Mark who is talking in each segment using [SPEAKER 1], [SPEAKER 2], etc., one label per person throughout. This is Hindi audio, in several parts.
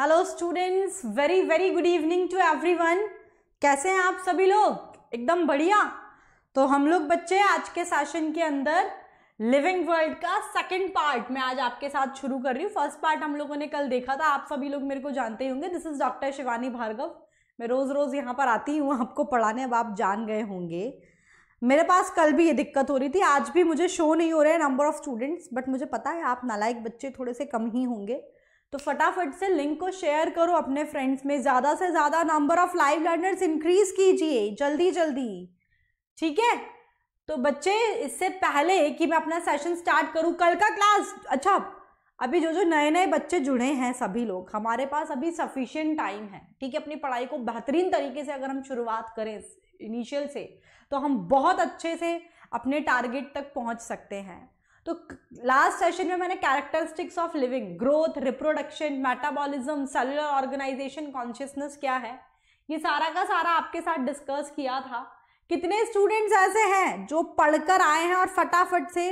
[SPEAKER 1] Hello students very very good evening to everyone कैसे हैं आप सभी लोग एकदम बढ़िया तो हम लोग बच्चे आज के सेशन के अंदर लिविंग वर्ल्ड का सेकंड पार्ट मैं आज आपके साथ शुरू कर रही हूँ फर्स्ट पार्ट हम लोगों ने कल देखा था आप सभी लोग मेरे को जानते ही होंगे this is doctor Shivani Bhargav मैं रोज़ रोज़ यहाँ पर आती हूँ आपको पढ़ाने अब आप जान गए होंगे मेरे पास कल भी ये दिक्कत हो रही थी आज भी मुझे शो नहीं हो रहे हैं नंबर ऑफ़ स्टूडेंट्स बट मुझे पता है आप नालायक बच्चे थोड़े से कम ही होंगे तो फटाफट से लिंक को शेयर करो अपने फ्रेंड्स में ज़्यादा से ज़्यादा number of live learners increase कीजिए जल्दी जल्दी ठीक है तो बच्चे इससे पहले कि मैं अपना सेशन स्टार्ट करूँ कल का क्लास अच्छा अभी जो जो नए नए बच्चे जुड़े हैं सभी लोग हमारे पास अभी सफिशियंट टाइम है ठीक है अपनी पढ़ाई को बेहतरीन तरीके से अगर हम शुरुआत करें इनिशियल से तो हम बहुत अच्छे से अपने टारगेट तक पहुंच सकते हैं तो लास्ट सेशन में मैंने characteristics of living growth reproduction metabolism cellular organisation consciousness क्या है ये सारा का सारा आपके साथ डिस्कस किया था कितने स्टूडेंट्स ऐसे हैं जो पढ़कर आए हैं और फटाफट से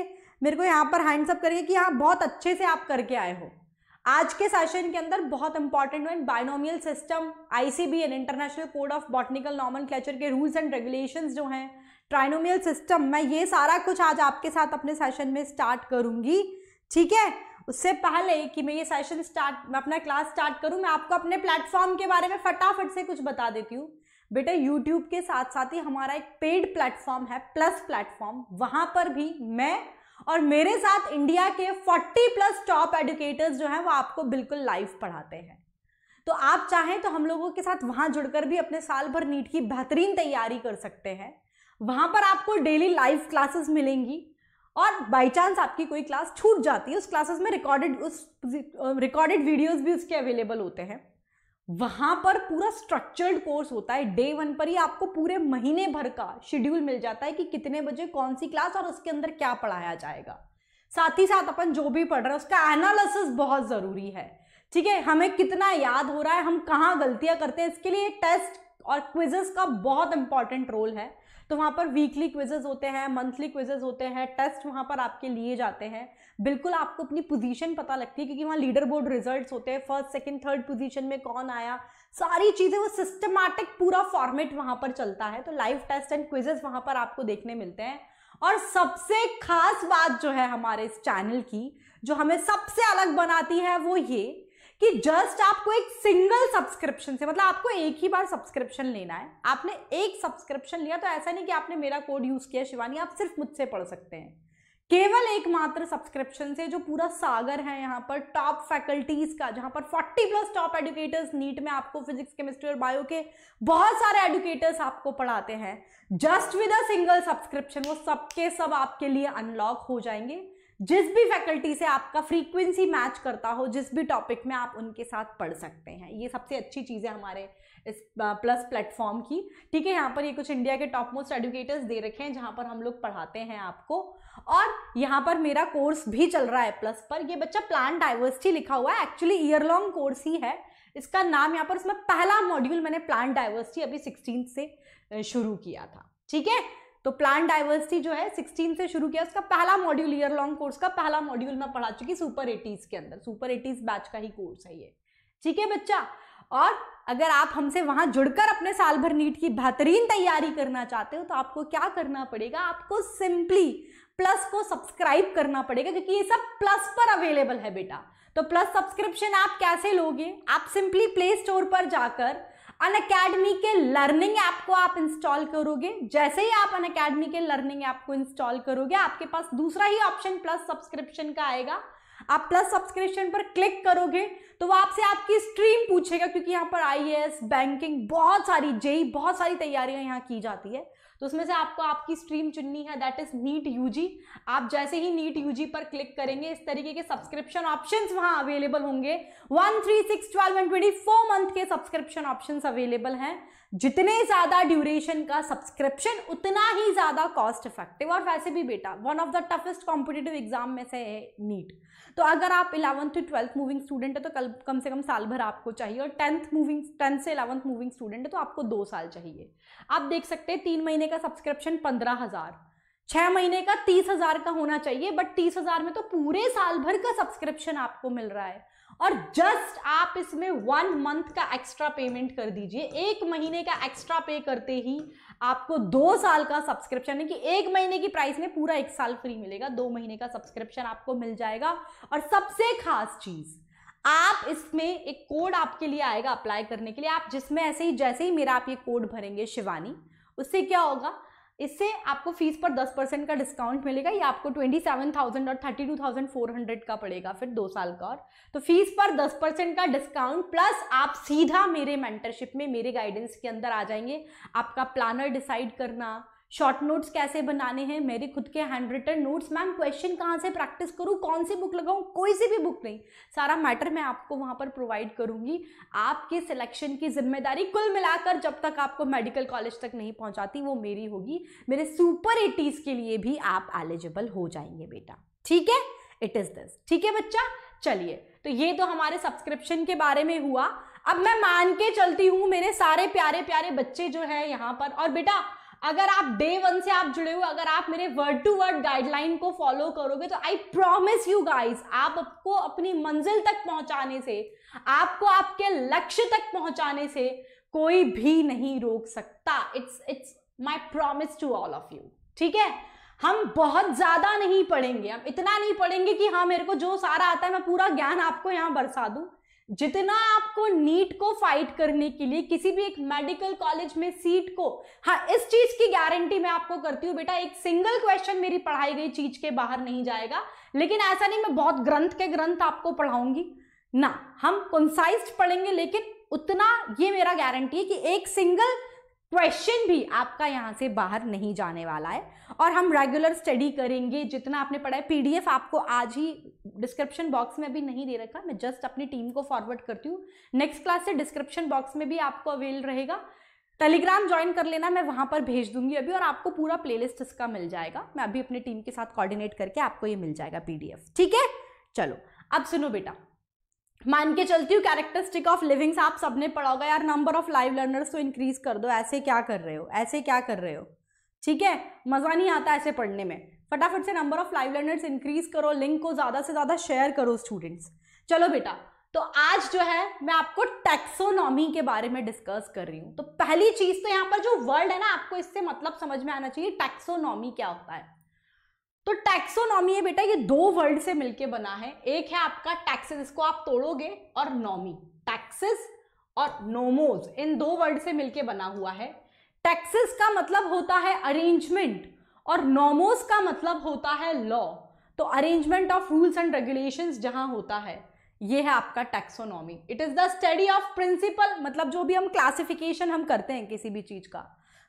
[SPEAKER 1] मेरे को यहाँ पर हैंड्सअप करिए कि हाँ बहुत अच्छे से आप करके आए हो आज के सेशन के अंदर बहुत important one binomial system ICBN international code of botanical nomen के रूल्स एंड रेगुलेशंस जो हैं ट्राइनोमियल सिस्टम मैं ये सारा कुछ आज आपके साथ अपने सेशन में स्टार्ट करूंगी ठीक है उससे पहले कि मैं ये सेशन स्टार्ट मैं अपना क्लास स्टार्ट करूँ मैं आपको अपने प्लेटफॉर्म के बारे में फटाफट से कुछ बता देती हूँ बेटा यूट्यूब के साथ साथ ही हमारा एक पेड प्लेटफॉर्म है प्लस प्लेटफॉर्म वहाँ पर भी मैं और मेरे साथ इंडिया के 40 प्लस टॉप एडुकेटर्स जो हैं वो आपको बिल्कुल लाइव पढ़ाते हैं तो आप चाहें तो हम लोगों के साथ वहाँ जुड़कर भी अपने साल भर नीट की बेहतरीन तैयारी कर सकते हैं वहां पर आपको डेली लाइव क्लासेस मिलेंगी और बाई चांस आपकी कोई क्लास छूट जाती है उस क्लासेस में रिकॉर्डेड उस रिकॉर्डेड वीडियोस भी उसके अवेलेबल होते हैं वहां पर पूरा स्ट्रक्चर्ड कोर्स होता है डे वन पर ही आपको पूरे महीने भर का शेड्यूल मिल जाता है कि कितने बजे कौन सी क्लास और उसके अंदर क्या पढ़ाया जाएगा साथ ही साथ अपन जो भी पढ़ रहे हैं उसका एनालिसिस बहुत ज़रूरी है ठीक है हमें कितना याद हो रहा है हम कहाँ गलतियां करते हैं इसके लिए टेस्ट और क्विजेस का बहुत इंपॉर्टेंट रोल है तो वहाँ पर वीकली क्विजेज होते हैं मंथली क्विजेज होते हैं टेस्ट वहाँ पर आपके लिए जाते हैं बिल्कुल आपको अपनी पोजीशन पता लगती है क्योंकि वहाँ लीडर बोर्ड रिजल्ट होते हैं फर्स्ट सेकेंड थर्ड पोजिशन में कौन आया सारी चीज़ें वो सिस्टमैटिक पूरा फॉर्मेट वहाँ पर चलता है तो लाइव टेस्ट एंड क्विजेज वहाँ पर आपको देखने मिलते हैं और सबसे खास बात जो है हमारे इस चैनल की जो हमें सबसे अलग बनाती है वो ये कि जस्ट आपको एक सिंगल सब्सक्रिप्शन से मतलब आपको एक ही बार सब्सक्रिप्शन लेना है आपने एक सब्सक्रिप्शन लिया तो ऐसा नहीं कि आपने मेरा कोड यूज़ किया शिवानी आप सिर्फ मुझसे पढ़ सकते हैं केवल एक मात्र सब्सक्रिप्शन से जो पूरा सागर है यहाँ पर टॉप फैकल्टीज का जहां पर 40 प्लस टॉप एडुकेटर्स नीट में आपको फिजिक्स केमिस्ट्री और बायो के बहुत सारे एडुकेटर्स आपको पढ़ाते हैं just with a single subscription वो सबके सब आपके लिए अनलॉक हो जाएंगे जिस भी फैकल्टी से आपका फ्रीक्वेंसी मैच करता हो जिस भी टॉपिक में आप उनके साथ पढ़ सकते हैं ये सबसे अच्छी चीज़ है हमारे इस प्लस प्लेटफॉर्म की ठीक है यहाँ पर ये कुछ इंडिया के टॉप मोस्ट एडुकेटर्स दे रखे हैं जहाँ पर हम लोग पढ़ाते हैं आपको और यहाँ पर मेरा कोर्स भी चल रहा है प्लस पर ये बच्चा प्लान डाइवर्सिटी लिखा हुआ है एक्चुअली ईयर लॉन्ग कोर्स ही है इसका नाम यहाँ पर उसमें पहला मॉड्यूल मैंने प्लान डाइवर्सिटी अभी सिक्सटीन से शुरू किया था ठीक है तो प्लांट डाइवर्सिटी जो है 16 से शुरू किया उसका पहला मॉड्यूल ईयर लॉन्ग कोर्स का पहला मॉड्यूल मैं पढ़ा चुकी सुपर एटीज़ के अंदर सुपर एटीज़ बैच का ही कोर्स है ये ठीक है बच्चा और अगर आप हमसे वहां जुड़कर अपने साल भर नीट की बेहतरीन तैयारी करना चाहते हो तो आपको क्या करना पड़ेगा आपको सिंपली प्लस को सब्सक्राइब करना पड़ेगा क्योंकि ये सब प्लस पर अवेलेबल है बेटा तो प्लस सब्सक्रिप्शन आप कैसे लोगे आप सिंपली प्ले स्टोर पर जाकर अन अकेडमी के लर्निंग ऐप को आप इंस्टॉल करोगे जैसे ही आप अन अकेडमी के लर्निंग ऐप को इंस्टॉल करोगे आपके पास दूसरा ही ऑप्शन प्लस सब्सक्रिप्शन का आएगा आप प्लस सब्सक्रिप्शन पर क्लिक करोगे तो वो आपसे आपकी स्ट्रीम पूछेगा क्योंकि यहाँ पर आई बैंकिंग बहुत सारी जेई e e, बहुत सारी तैयारियां यहां की जाती है तो उसमें से आपको आपकी स्ट्रीम चुननी है दैट इज नीट यूजी आप जैसे ही नीट यूजी पर क्लिक करेंगे इस तरीके के सब्सक्रिप्शन ऑप्शन वहां अवेलेबल होंगे one three six twelve and twenty four month के सब्सक्रिप्शन ऑप्शन अवेलेबल हैं जितने ज्यादा ड्यूरेशन का सब्सक्रिप्शन उतना ही ज्यादा कॉस्ट इफेक्टिव और वैसे भी बेटा one of the toughest competitive exam में से है नीट तो अगर आप eleventh to twelfth moving student है तो कल कम से कम साल भर आपको चाहिए और टेंथ मूविंग टेंथ से इलेवंथ मूविंग स्टूडेंट है तो आपको दो साल चाहिए आप देख सकते हैं तीन महीने का सब्सक्रिप्शन पंद्रह हजार छः महीने का तीस हजार का होना चाहिए बट तीस हजार में तो पूरे साल भर का सब्सक्रिप्शन आपको मिल रहा है और जस्ट आप इसमें वन मंथ का एक्स्ट्रा पेमेंट कर दीजिए एक महीने का एक्स्ट्रा पे करते ही आपको दो साल का सब्सक्रिप्शन है कि एक महीने की प्राइस में पूरा एक साल फ्री मिलेगा दो महीने का सब्सक्रिप्शन आपको मिल जाएगा और सबसे खास चीज़ आप इसमें एक कोड आपके लिए आएगा अप्लाई करने के लिए आप जिसमें ऐसे ही जैसे ही मेरा आप ये कोड भरेंगे शिवानी उससे क्या होगा इससे आपको फीस पर 10 परसेंट का डिस्काउंट मिलेगा ये आपको 27,000 और 32,400 का पड़ेगा फिर दो साल का और तो फीस पर 10 परसेंट का डिस्काउंट प्लस आप सीधा मेरे मेंटरशिप में मेरे गाइडेंस के अंदर आ जाएंगे आपका प्लानर डिसाइड करना शॉर्ट नोट्स कैसे बनाने हैं मेरे खुद के handwritten notes ma'am question कहाँ से प्रैक्टिस करूँ कौन सी बुक लगाऊँ कोई सी भी बुक नहीं सारा मैटर मैं आपको वहाँ पर प्रोवाइड करूँगी आपके सिलेक्शन की जिम्मेदारी कुल मिलाकर जब तक आपको मेडिकल कॉलेज तक नहीं पहुँचाती वो मेरी होगी मेरे सुपर एटीज़ के लिए भी आप एलिजिबल हो जाएंगे बेटा ठीक है इट इज़ दिस ठीक है बच्चा चलिए तो ये तो हमारे सब्सक्रिप्शन के बारे में हुआ अब मैं मान के चलती हूँ मेरे सारे प्यारे प्यारे बच्चे जो है यहाँ पर और बेटा अगर आप डे वन से आप जुड़े हुए अगर आप मेरे वर्ड टू वर्ड गाइडलाइन को फॉलो करोगे तो आई प्रॉमिस यू गाइस आपको अपनी मंजिल तक पहुंचाने से आपको आपके लक्ष्य तक पहुंचाने से कोई भी नहीं रोक सकता it's it's my promise to all of you ठीक है हम बहुत ज़्यादा नहीं पढ़ेंगे हम इतना नहीं पढ़ेंगे कि हाँ मेरे को जो सारा आता है मैं पूरा ज्ञान आपको यहाँ बरसा दू जितना आपको नीट को फाइट करने के लिए किसी भी एक मेडिकल कॉलेज में सीट को हाँ इस चीज की गारंटी मैं आपको करती हूँ बेटा एक सिंगल क्वेश्चन मेरी पढ़ाई गई चीज के बाहर नहीं जाएगा लेकिन ऐसा नहीं मैं बहुत ग्रंथ के ग्रंथ आपको पढ़ाऊंगी ना हम कंसाइज पढ़ेंगे लेकिन उतना ये मेरा गारंटी है कि एक सिंगल क्वेश्चन भी आपका यहाँ से बाहर नहीं जाने वाला है और हम रेगुलर स्टडी करेंगे जितना आपने पढ़ा है पीडीएफ आपको आज ही डिस्क्रिप्शन बॉक्स में अभी नहीं दे रखा मैं जस्ट अपनी टीम को फॉरवर्ड करती हूँ नेक्स्ट क्लास से डिस्क्रिप्शन बॉक्स में भी आपको अवेल रहेगा टेलीग्राम ज्वाइन कर लेना मैं वहाँ पर भेज दूंगी अभी और आपको पूरा प्लेलिस्ट इसका मिल जाएगा मैं अभी अपनी टीम के साथ कोऑर्डिनेट करके आपको ये मिल जाएगा पीडीएफ ठीक है चलो अब सुनो बेटा मान के चलती हूँ कैरेक्टरिस्टिक ऑफ लिविंग्स आप सबने पढ़ा होगा यार नंबर ऑफ लाइव लर्नर्स तो इंक्रीज कर दो ऐसे क्या कर रहे हो ऐसे क्या कर रहे हो ठीक है मज़ा नहीं आता ऐसे पढ़ने में फटाफट से number of live learners increase करो लिंक को ज़्यादा से ज़्यादा शेयर करो स्टूडेंट्स चलो बेटा तो आज जो है मैं आपको टैक्सोनॉमी के बारे में डिस्कस कर रही हूँ तो पहली चीज़ तो यहाँ पर जो वर्ड है ना आपको इससे मतलब समझ में आना चाहिए टैक्सोनॉमी क्या होता है तो टैक्सोनॉमी है बेटा ये दो वर्ड से मिलके बना है एक है आपका टैक्सेस इसको आप तोड़ोगे और नॉमी टैक्सेस और नोमोज इन दो वर्ड से मिलके बना हुआ है टैक्सेस का मतलब होता है अरेंजमेंट और नॉमोज का मतलब होता है लॉ तो arrangement of rules and regulation जहां होता है ये है आपका taxonomy it is the study of principle मतलब जो भी हम क्लासिफिकेशन हम करते हैं किसी भी चीज़ का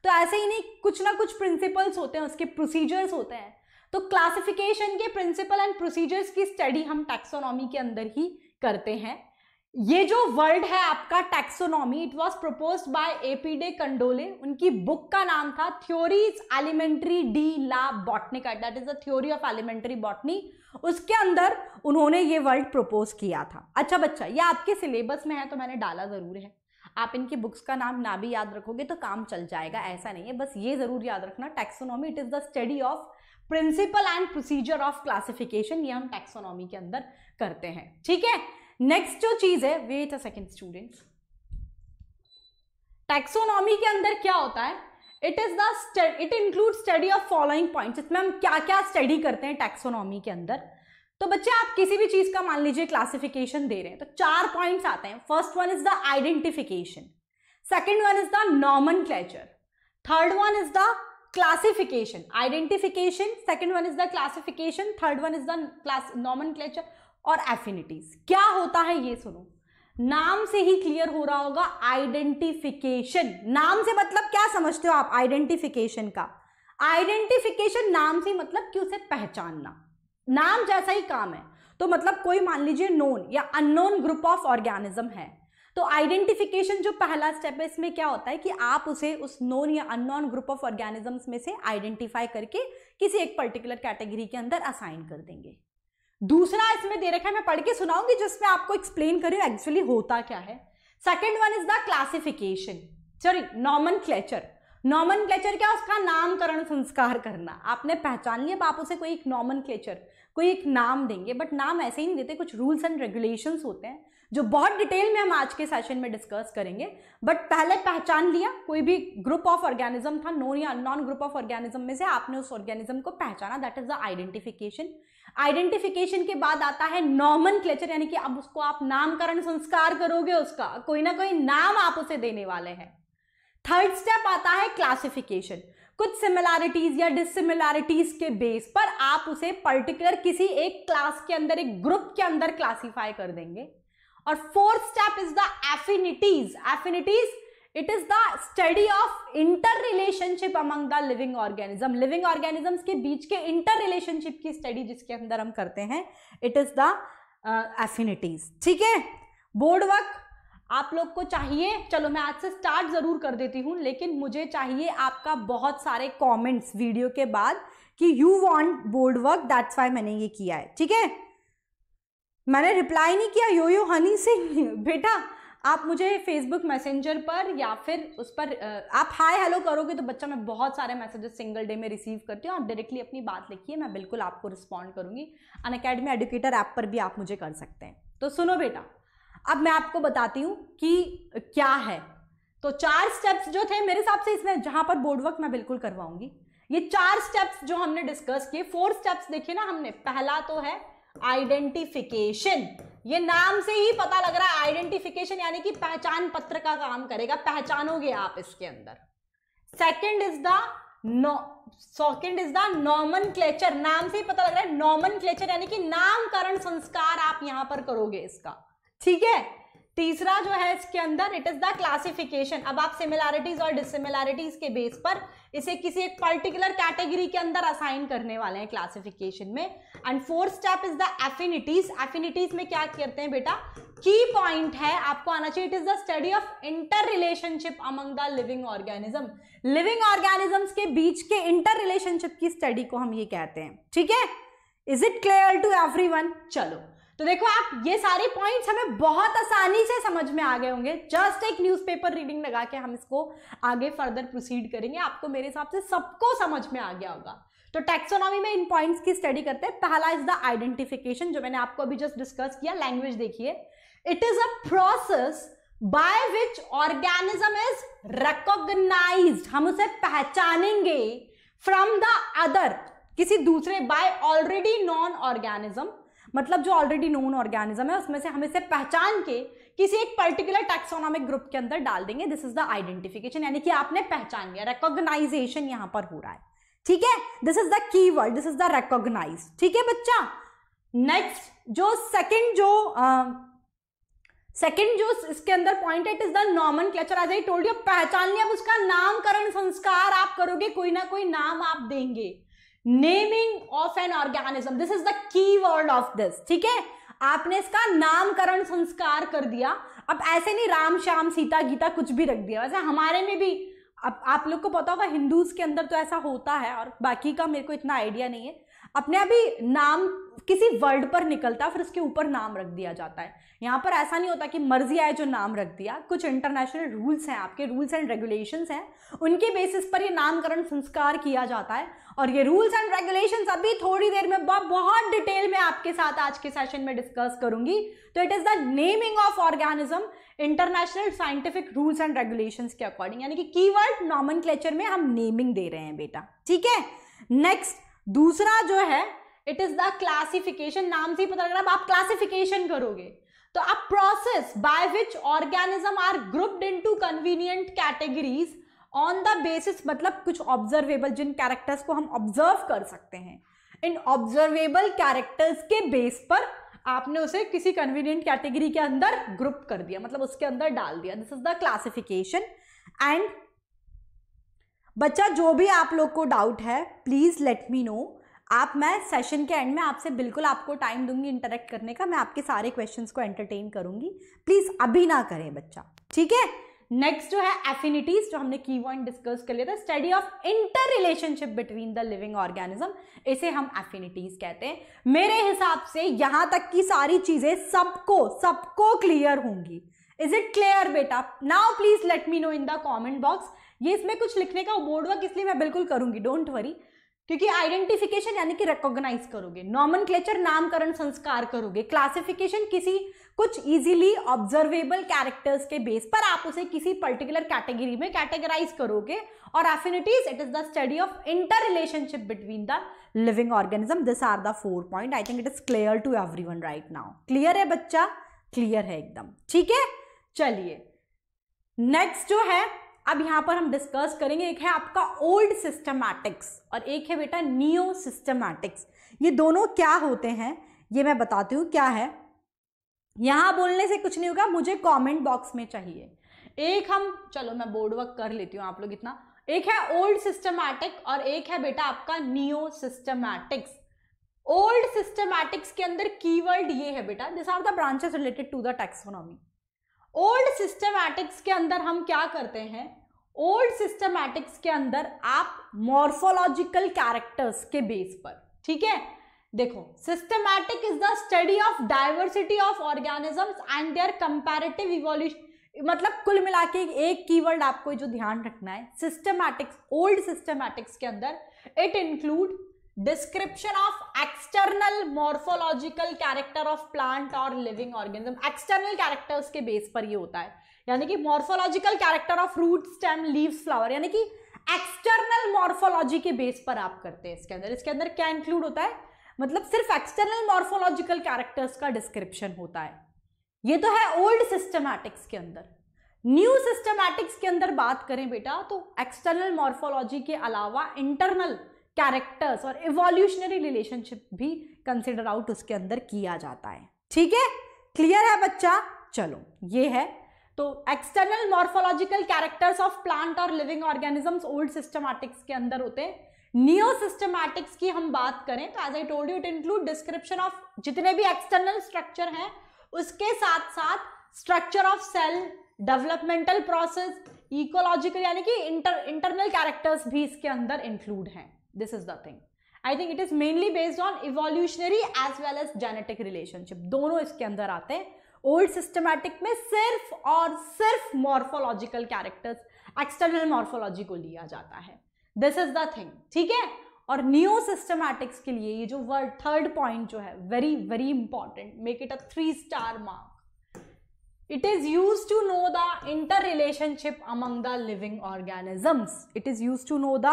[SPEAKER 1] तो ऐसे ही नहीं कुछ ना कुछ प्रिंसिपल्स होते हैं उसके प्रोसीजर्स होते हैं तो क्लासिफिकेशन के प्रिंसिपल एंड प्रोसीजर्स की स्टडी हम टैक्सोनॉमी के अंदर ही करते हैं ये जो वर्ड है आपका taxonomy it was propose by A P de Candolle उनकी बुक का नाम था theories elementary de la botanica that is the theory of elementary botany उसके अंदर उन्होंने ये वर्ड प्रपोज किया था अच्छा बच्चा ये आपके सिलेबस में है तो मैंने डाला ज़रूर है आप इनकी बुक्स का नाम ना भी याद रखोगे तो काम चल जाएगा ऐसा नहीं है बस ये ज़रूर याद रखना taxonomy it is the study of principle and procedure of classification ये हम टैक्सोनॉमी के अंदर करते हैं ठीक है नेक्स्ट जो चीज है wait a second student taxonomy के अंदर क्या होता है it is the it include study of following point इसमें हम क्या क्या स्टडी करते हैं टैक्सोनॉमी के अंदर तो बच्चे आप किसी भी चीज का मान लीजिए क्लासिफिकेशन दे रहे हैं तो चार पॉइंट्स आते हैं first one is the identification second one is the nomen third one is the classification identification second one is the classification third one is the class nomenclature और एफिनिटीज क्या होता है ये सुनो नाम से ही क्लियर हो रहा होगा आइडेंटिफिकेशन नाम से मतलब क्या समझते हो आप आइडेंटिफिकेशन का आइडेंटिफिकेशन नाम से मतलब कि उसे पहचानना नाम जैसा ही काम है तो मतलब कोई मान लीजिए नोन या अननोन ग्रुप ऑफ ऑर्गेनिज्म है तो आइडेंटिफिकेशन जो पहला स्टेप है इसमें क्या होता है कि आप उसे उस नोन या अननोन ग्रुप ऑफ ऑर्गेनिजम्स में से आइडेंटिफाई करके किसी एक पर्टिकुलर कैटेगरी के अंदर असाइन कर देंगे दूसरा इसमें दे रखा है मैं पढ़ के सुनाऊंगी जिसमें आपको एक्सप्लेन करे एक्चुअली होता क्या है second one is the classification sorry nomenclature nomenclature क्या उसका नामकरण संस्कार करना आपने पहचान लिया आप उसे कोई एक नॉमन क्लेचर कोई एक नाम देंगे बट नाम ऐसे ही नहीं देते कुछ रूल्स एंड रेगुलेशंस होते हैं जो बहुत डिटेल में हम आज के सेशन में डिस्कस करेंगे बट पहले पहचान लिया कोई भी ग्रुप ऑफ ऑर्गेनिज्म था नॉन या नॉन ग्रुप ऑफ ऑर्गेनिज्म में से आपने उस ऑर्गेनिज्म को पहचाना that is the identification identification के बाद आता है नॉर्मन क्लेचर यानी कि अब उसको आप नामकरण संस्कार करोगे उसका कोई ना कोई नाम आप उसे देने वाले हैं थर्ड स्टेप आता है क्लासिफिकेशन कुछ सिमिलैरिटीज या डिसिमिलैरिटीज के बेस पर आप उसे पर्टिकुलर किसी एक क्लास के अंदर एक ग्रुप के अंदर क्लासिफाई कर देंगे और fourth step is the affinities affinities it is the study of inter relationship among the living organism living organisms के बीच के इंटर रिलेशनशिप की स्टडी जिसके अंदर हम करते हैं इट इज द एफिनिटीज ठीक है बोर्ड वर्क आप लोग को चाहिए चलो मैं आज से स्टार्ट ज़रूर कर देती हूँ लेकिन मुझे चाहिए आपका बहुत सारे कमेंट्स वीडियो के बाद कि you want board work that's why मैंने ये किया है ठीक है मैंने रिप्लाई नहीं किया यो यो हनी सिंह बेटा आप मुझे फेसबुक मैसेंजर पर या फिर उस पर आप हाय हेलो करोगे तो बच्चा मैं बहुत सारे मैसेजेस सिंगल डे में रिसीव करती हूँ आप डायरेक्टली अपनी बात लिखिए मैं बिल्कुल आपको रिस्पॉन्ड करूँगी अन अकेडमी एडुकेटर ऐप पर भी आप मुझे कर सकते हैं तो सुनो बेटा अब मैं आपको बताती हूँ कि क्या है तो चार स्टेप्स जो थे मेरे हिसाब से इसमें जहाँ पर बोर्ड वर्क मैं बिल्कुल करवाऊंगी ये चार स्टेप्स जो हमने डिस्कस किए फोर स्टेप्स देखे ना हमने पहला तो है आइडेंटिफिकेशन ये नाम से ही पता लग रहा है आइडेंटिफिकेशन यानी कि पहचान पत्र का काम करेगा पहचानोगे आप इसके अंदर second is the second is the nomenclature नाम से ही पता लग रहा है नॉमन क्लेचर यानी कि नामकरण संस्कार आप यहां पर करोगे इसका ठीक है तीसरा जो है इसके अंदर इट इज द क्लासिफिकेशन अब आप सिमिलैरिटीज और डिसिमिलैरिटीज के बेस पर इसे किसी एक पर्टिकुलर कैटेगरी के अंदर असाइन करने वाले हैं क्लासिफिकेशन में and fourth step is the affinities affinities में क्या करते हैं बेटा की पॉइंट है आपको आना चाहिए it is the study of inter relationship among the living organism living organisms के बीच के इंटर रिलेशनशिप की स्टडी को हम ये कहते हैं ठीक है is it clear to every चलो तो देखो आप ये सारे पॉइंट्स हमें बहुत आसानी से समझ में आ गए होंगे जस्ट एक न्यूज़पेपर रीडिंग लगा के हम इसको आगे फर्दर प्रोसीड करेंगे आपको मेरे हिसाब से सबको समझ में आ गया होगा तो टेक्सोनॉमी में इन पॉइंट्स की स्टडी करते हैं पहला इज द आइडेंटिफिकेशन जो मैंने आपको अभी जस्ट डिस्कस किया लैंग्वेज देखिए it is a process by which organism is recognise हम उसे पहचानेंगे फ्रॉम द अदर किसी दूसरे बाय ऑलरेडी नॉन ऑर्गेनिज्म मतलब जो ऑलरेडी नोन ऑर्गेनिज्म है उसमें से हम इसे पहचान के किसी एक पर्टिकुलर टैक्सोनॉमिक ग्रुप के अंदर डाल देंगे दिस इज द आइडेंटिफिकेशन यानी कि आपने पहचान लिया रिकॉग्नाइजेशन यहां पर हो रहा है ठीक है this is the key word this is the recognise ठीक है बच्चा नेक्स्ट जो सेकेंड जो सेकेंड uh, जो इसके अंदर point it is the nomenclature as I told you पहचान लिया अब उसका नामकरण संस्कार आप करोगे कोई ना कोई नाम आप देंगे naming of an organism this is the key word of this ठीक है आपने इसका नामकरण संस्कार कर दिया अब ऐसे नहीं राम श्याम सीता गीता कुछ भी रख दिया वैसे हमारे में भी अब आप लोग को पता होगा हिंदूज के अंदर तो ऐसा होता है और बाकी का मेरे को इतना आइडिया नहीं है अपने अभी नाम किसी वर्ड पर निकलता है फिर उसके ऊपर नाम रख दिया जाता है यहाँ पर ऐसा नहीं होता कि मर्जी आए जो नाम रख दिया कुछ इंटरनेशनल रूल्स हैं आपके रूल्स एंड रेगुलेशंस हैं उनके बेसिस पर ये नामकरण संस्कार किया जाता है और ये रूल्स एंड रेगुलेशन अभी थोड़ी देर में बहुत डिटेल में आपके साथ आज के सेशन में डिस्कस करूंगी तो it is the naming of organism international scientific rules and regulation के अकॉर्डिंग यानी कि कीवर्ड नॉमन में हम नेमिंग दे रहे हैं बेटा ठीक है नेक्स्ट दूसरा जो है इट इज द क्लासिफिकेशन नाम से ही पता लग रहा है आप क्लासिफिकेशन करोगे तो आप process by which organism are grouped into convenient categories on the basis मतलब कुछ ऑब्जर्वेबल जिन कैरेक्टर्स को हम ऑब्जर्व कर सकते हैं इन ऑब्जर्वेबल कैरेक्टर्स के बेस पर आपने उसे किसी कन्वीनियंट कैटेगरी के अंदर ग्रुप कर दिया मतलब उसके अंदर डाल दिया this is the classification and बच्चा जो भी आप लोग को डाउट है प्लीज़ लेट मी नो आप मैं सेशन के एंड में आपसे बिल्कुल आपको टाइम दूंगी इंटरेक्ट करने का मैं आपके सारे क्वेश्चंस को एंटरटेन करूंगी प्लीज़ अभी ना करें बच्चा ठीक है नेक्स्ट जो है एफिनिटीज जो हमने की वर्ड डिस्कस कर लिया था study of inter relationship between the living organism इसे हम एफिनिटीज कहते हैं मेरे हिसाब से यहां तक की सारी चीजें सबको सबको क्लियर होंगी इज इट क्लियर बेटा now please let me know in the comment box ये इसमें कुछ लिखने का बोर्ड वर्क इसलिए मैं बिल्कुल करूंगी डोंट वरी क्योंकि आइडेंटिफिकेशन यानी कि रिकॉग्नाइज करोगे नॉमन नामकरण संस्कार करोगे क्लासिफिकेशन किसी कुछ इजीली ऑब्जर्वेबल कैरेक्टर्स के बेस पर आप उसे किसी पर्टिकुलर कैटेगरी में कैटेगराइज करोगे और affinities it is the study of inter relationship between the living organism this are the four point I think it is clear to everyone right now clear है बच्चा क्लियर है एकदम ठीक है चलिए नेक्स्ट जो है अब यहां पर हम डिस्कस करेंगे एक है आपका ओल्ड सिस्टमैटिक्स और एक है बेटा नियो सिस्टमैटिक्स ये दोनों क्या होते हैं ये मैं बताती हूँ क्या है यहां बोलने से कुछ नहीं होगा मुझे कमेंट बॉक्स में चाहिए एक हम चलो मैं बोर्ड वर्क कर लेती हूँ आप लोग इतना एक है ओल्ड सिस्टमैटिक और एक है बेटा आपका नियो सिस्टमैटिक्स ओल्ड सिस्टमैटिक्स के अंदर कीवर्ड ये है बेटा this are the branches related to the taxonomy old systematics के अंदर हम क्या करते हैं ओल्ड सिस्टमैटिक्स के अंदर आप मॉर्फोलॉजिकल कैरेक्टर्स के बेस पर ठीक है देखो systematic is the study of diversity of organisms and their comparative evolution मतलब कुल मिला के एक कीवर्ड आपको जो ध्यान रखना है सिस्टमैटिक्स ओल्ड सिस्टमैटिक्स के अंदर it include description of external morphological character of plant और लिविंग ऑर्गेनिज्म एक्सटर्नल कैरेक्टर्स के बेस पर ये होता है यानी कि morphological character of root stem leaves flower यानी कि एक्सटर्नल मॉर्फोलॉजी के बेस पर आप करते हैं इसके अंदर इसके अंदर क्या इंक्लूड होता है मतलब सिर्फ एक्सटर्नल मॉर्फोलॉजिकल कैरेक्टर्स का डिस्क्रिप्शन होता है ये तो है ओल्ड सिस्टमैटिक्स के अंदर न्यू सिस्टमैटिक्स के अंदर बात करें बेटा तो एक्सटर्नल मॉर्फोलॉजी के अलावा इंटरनल कैरेक्टर्स और इवोल्यूशनरी रिलेशनशिप भी कंसिडर आउट उसके अंदर किया जाता है ठीक है क्लियर है बच्चा चलो ये है तो external morphological characters of plant और लिविंग ऑर्गेनिजम्स ओल्ड सिस्टमैटिक्स के अंदर होते हैं नियो सिस्टमैटिक्स की हम बात करें तो as I told you it include description of जितने भी एक्सटर्नल स्ट्रक्चर हैं उसके साथ साथ structure of cell developmental process ecological यानी कि इंटर इंटरनल कैरेक्टर्स भी इसके अंदर इंक्लूड हैं this is the thing I think it is mainly based on evolutionary as well as genetic relationship दोनों इसके अंदर आते हैं ओल्ड सिस्टमैटिक में सिर्फ और सिर्फ मॉर्फोलॉजिकल कैरेक्टर्स एक्सटर्नल मॉर्फोलॉजी को लिया जाता है दिस इज द थिंग ठीक है और न्यू सिस्टमैटिक्स के लिए ये जो वर्ड थर्ड पॉइंट जो है very very important make it a three star mark it is use to know the inter relationship among the living organisms it is use to know the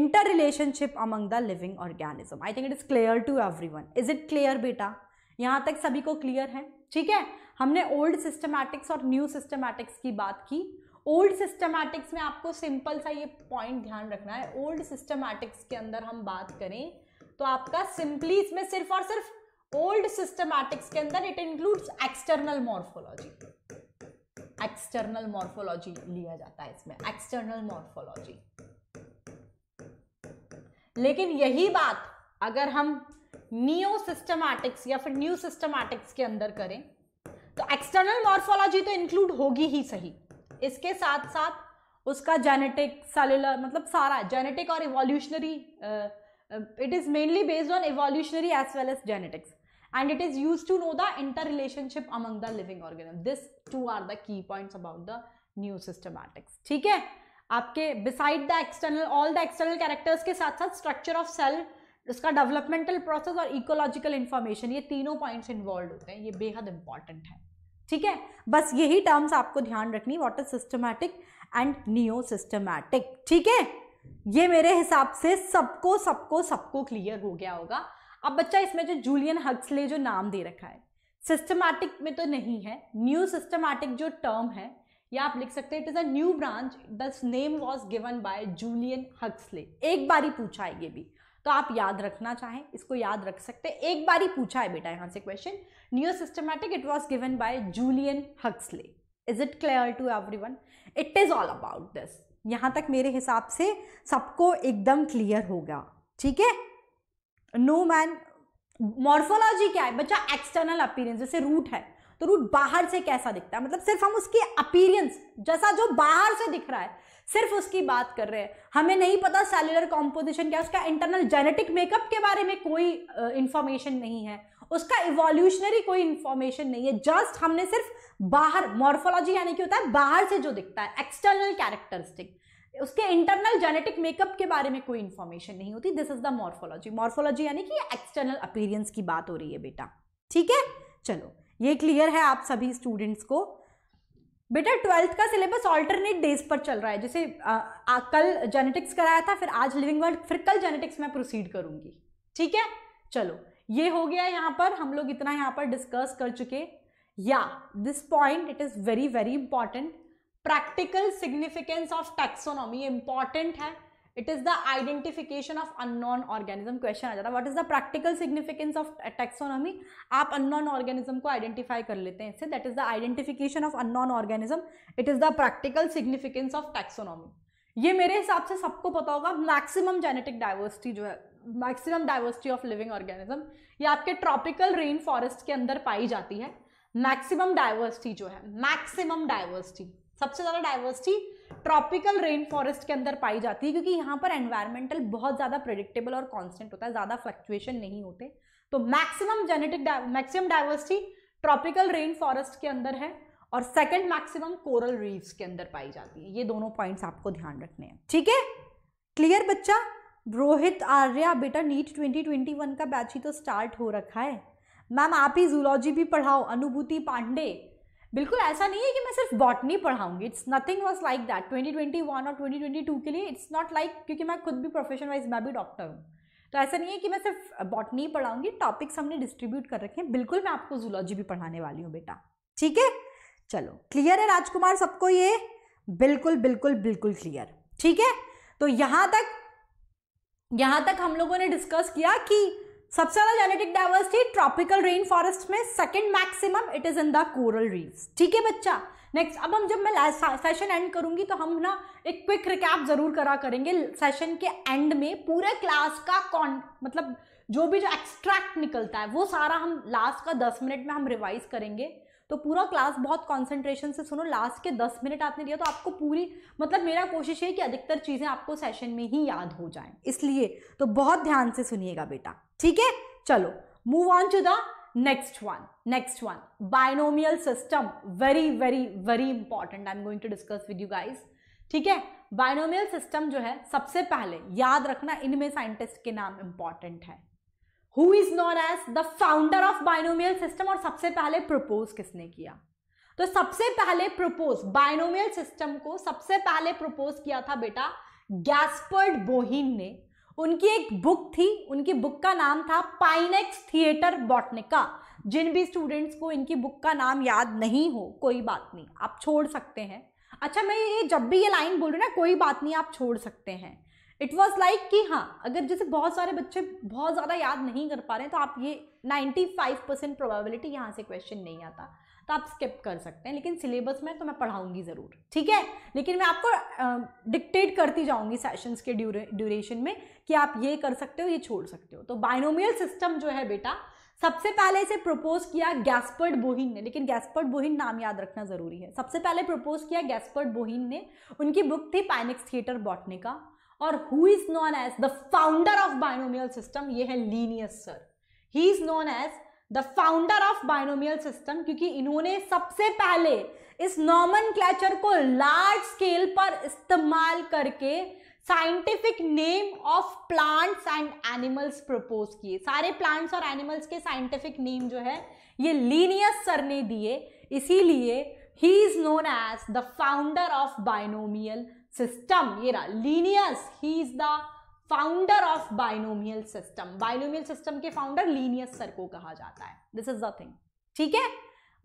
[SPEAKER 1] inter relationship among the living organism I think it is clear to everyone is it clear बेटा यहाँ तक सभी को क्लियर है ठीक है हमने ओल्ड सिस्टमैटिक्स और न्यू सिस्टमैटिक्स की बात की ओल्ड सिस्टमैटिक्स में आपको सिंपल सा ये पॉइंट ध्यान रखना है ओल्ड सिस्टमैटिक्स के अंदर हम बात करें तो आपका सिंपली इसमें सिर्फ और सिर्फ ओल्ड सिस्टमैटिक्स के अंदर it includes external morphology external morphology लिया जाता है इसमें एक्सटर्नल मॉर्फोलॉजी लेकिन यही बात अगर हम नियो सिस्टमैटिक्स या फिर न्यू सिस्टमैटिक्स के अंदर करें तो एक्सटर्नल मॉर्फोलॉजी तो इंक्लूड होगी ही सही इसके साथ साथ उसका जेनेटिक सेलुलर मतलब सारा जेनेटिक और evolutionary it is mainly based on evolutionary as well as genetics and it is use to know the inter relationship among the living organism this two are the key point about the new systematics ठीक है आपके beside the external all the external characters के साथ साथ स्ट्रक्चर ऑफ सेल उसका डेवलपमेंटल प्रोसेस और इकोलॉजिकल इन्फॉर्मेशन ये तीनों पॉइंट्स इन्वॉल्व होते हैं ये बेहद इंपॉर्टेंट है ठीक है बस यही टर्म्स आपको ध्यान रखनी what is systematic and neo systematic ठीक है ये मेरे हिसाब से सबको सबको सबको क्लियर हो गया होगा अब बच्चा इसमें जो जूलियन हक्सले जो नाम दे रखा है सिस्टमैटिक में तो नहीं है न्यू सिस्टमैटिक जो टर्म है या आप लिख सकते हैं it is a new branch this name was given by Julian Huxley एक बार ही पूछा है ये भी तो आप याद रखना चाहें इसको याद रख सकते हैं एक बार ही पूछा है बेटा यहाँ से question new systematic it was given by Julian Huxley is it clear to everyone it is all about this यहाँ तक मेरे हिसाब से सबको एकदम क्लियर होगा ठीक है नो मैन मॉर्फोलॉजी क्या है बच्चा एक्सटर्नल अपीरेंस जैसे रूट है तो रूट बाहर से कैसा दिखता है मतलब सिर्फ हम उसकी अपीरियंस जैसा जो बाहर से दिख रहा है सिर्फ उसकी बात कर रहे हैं हमें नहीं पता सेलुलर कॉम्पोजिशन क्या उसका इंटरनल जेनेटिक मेकअप के बारे में कोई इंफॉर्मेशन uh, नहीं है उसका इवोल्यूशनरी कोई इंफॉर्मेशन नहीं है जस्ट हमने सिर्फ बाहर मॉर्फोलॉजी यानी कि होता है बाहर से जो दिखता है एक्सटर्नल कैरेक्टरिस्टिक उसके इंटरनल जेनेटिक मेकअप के बारे में कोई इंफॉर्मेशन नहीं होती this is the morphology morphology यानी कि एक्सटर्नल अपीरियंस की बात हो रही है बेटा ठीक है चलो ये क्लियर है आप सभी स्टूडेंट्स को बेटा ट्वेल्थ का सिलेबस ऑल्टरनेट डेज पर चल रहा है जैसे आ, आ, कल जेनेटिक्स कराया था फिर आज लिविंग वर्ल्ड फिर कल जेनेटिक्स में प्रोसीड करूंगी ठीक है चलो ये हो गया यहाँ पर हम लोग इतना यहाँ पर डिस्कस कर चुके या this point it is very very important practical significance of taxonomy important है it is the identification of unknown organism question आ जाता है what is the practical significance of taxonomy आप नॉन ऑर्गेनिज्म को आइडेंटिफाई कर लेते हैं इससे that is the identification of known organism it is the practical significance of taxonomy ये मेरे हिसाब से सबको पता होगा मैक्सिमम जेनेटिक डाइवर्सिटी जो है maximum diversity of living organism ये आपके ट्रॉपिकल रेन फॉरेस्ट के अंदर पाई जाती है मैक्सिमम डाइवर्सिटी जो है मैक्सिमम डाइवर्सिटी सबसे ज़्यादा डाइवर्सिटी ट्रॉपिकल रेन फॉरेस्ट के अंदर पाई जाती है क्योंकि यहाँ पर एनवायरमेंटल बहुत ज़्यादा प्रिडिक्टेबल और कॉन्स्टेंट होता है ज़्यादा फ्लक्चुएशन नहीं होते तो maximum genetic maximum diversity tropical rain forest के अंदर है और सेकेंड मैक्सिमम कोरल रीव के अंदर पाई जाती है ये दोनों पॉइंट्स आपको ध्यान रखने हैं ठीक है क्लियर बच्चा रोहित आर्या बेटा नीट 2021 का बैच ही तो स्टार्ट हो रखा है मैम आप ही जूलॉजी भी पढ़ाओ अनुभूति पांडे बिल्कुल ऐसा नहीं है कि मैं सिर्फ बॉटनी पढ़ाऊंगी it's nothing was like that 2021 और 2022 के लिए इट्स नॉट लाइक क्योंकि मैं खुद भी प्रोफेशन वाइज मैं भी डॉक्टर हूँ तो ऐसा नहीं है कि मैं सिर्फ बॉटनी पढ़ाऊंगी टॉपिक्स हमने डिस्ट्रीब्यूट कर रखे हैं बिल्कुल मैं आपको जूलॉजी भी पढ़ाने वाली हूँ बेटा ठीक है चलो क्लियर है राजकुमार सबको ये बिल्कुल बिल्कुल बिल्कुल क्लियर ठीक है तो यहाँ तक यहाँ तक हम लोगों ने डिस्कस किया कि सबसे ज्यादा genetic diversity tropical rain forest में second maximum it is in the coral reefs ठीक है बच्चा नेक्स्ट अब हम जब मैं सेशन एंड करूंगी तो हम ना एक क्विक रिकैप जरूर करा करेंगे सेशन के एंड में पूरे क्लास का कौन मतलब जो भी जो एक्सट्रैक्ट निकलता है वो सारा हम लास्ट का दस मिनट में हम रिवाइज करेंगे तो पूरा क्लास बहुत कॉन्सेंट्रेशन से सुनो लास्ट के दस मिनट आपने दिया तो आपको पूरी मतलब मेरा कोशिश है कि अधिकतर चीज़ें आपको सेशन में ही याद हो जाएं इसलिए तो बहुत ध्यान से सुनिएगा बेटा ठीक है चलो move on to the next one next one binomial system very very very important I am going to discuss with you guys ठीक है बायनोमियल सिस्टम जो है सबसे पहले याद रखना इनमें साइंटिस्ट के नाम इंपॉर्टेंट है who is known as the founder of binomial system और सबसे पहले प्रपोज किसने किया तो सबसे पहले प्रपोज बाइनोमियल सिस्टम को सबसे पहले प्रपोज किया था बेटा गैसपर्ड बोहिन ने उनकी एक बुक थी उनकी बुक का नाम था पाइनेक्स थिएटर बॉटनिका जिन भी स्टूडेंट्स को इनकी बुक का नाम याद नहीं हो कोई बात नहीं आप छोड़ सकते हैं अच्छा मैं ये जब भी ये लाइन बोल रही ना कोई बात नहीं आप छोड़ सकते हैं इट वॉज लाइक कि हाँ अगर जैसे बहुत सारे बच्चे बहुत ज़्यादा याद नहीं कर पा रहे हैं तो आप ये 95 परसेंट प्रोबेबिलिटी यहाँ से क्वेश्चन नहीं आता तो आप स्किप कर सकते हैं लेकिन सिलेबस में तो मैं पढ़ाऊंगी ज़रूर ठीक है लेकिन मैं आपको डिक्टेट करती जाऊंगी सेशंस के ड्यूरेशन में कि आप ये कर सकते हो ये छोड़ सकते हो तो बाइनोमियल सिस्टम जो है बेटा सबसे पहले इसे प्रपोज किया गैसपर्ट बोहिन ने लेकिन गैसपर्ट बोहिन नाम याद रखना जरूरी है सबसे पहले प्रपोज किया गैसपर्ट बोहिन ने उनकी बुक थी पैनिक्स थिएटर बॉटने का और who is known as the founder of binomial system ये है Linnaeus sir he is known as the founder of binomial system क्योंकि इन्होंने सबसे पहले इस नॉमन क्लैचर को लार्ज स्केल पर इस्तेमाल करके scientific name of plants and animals propose किए सारे प्लांट्स और एनिमल्स के साइंटिफिक नेम जो है ये लीनियस सर ने दिए इसीलिए he is known as the founder of binomial system ये रहा Linnaeus he is the founder of binomial system binomial system के फाउंडर लीनियस सर को कहा जाता है दिस इज द थिंग ठीक है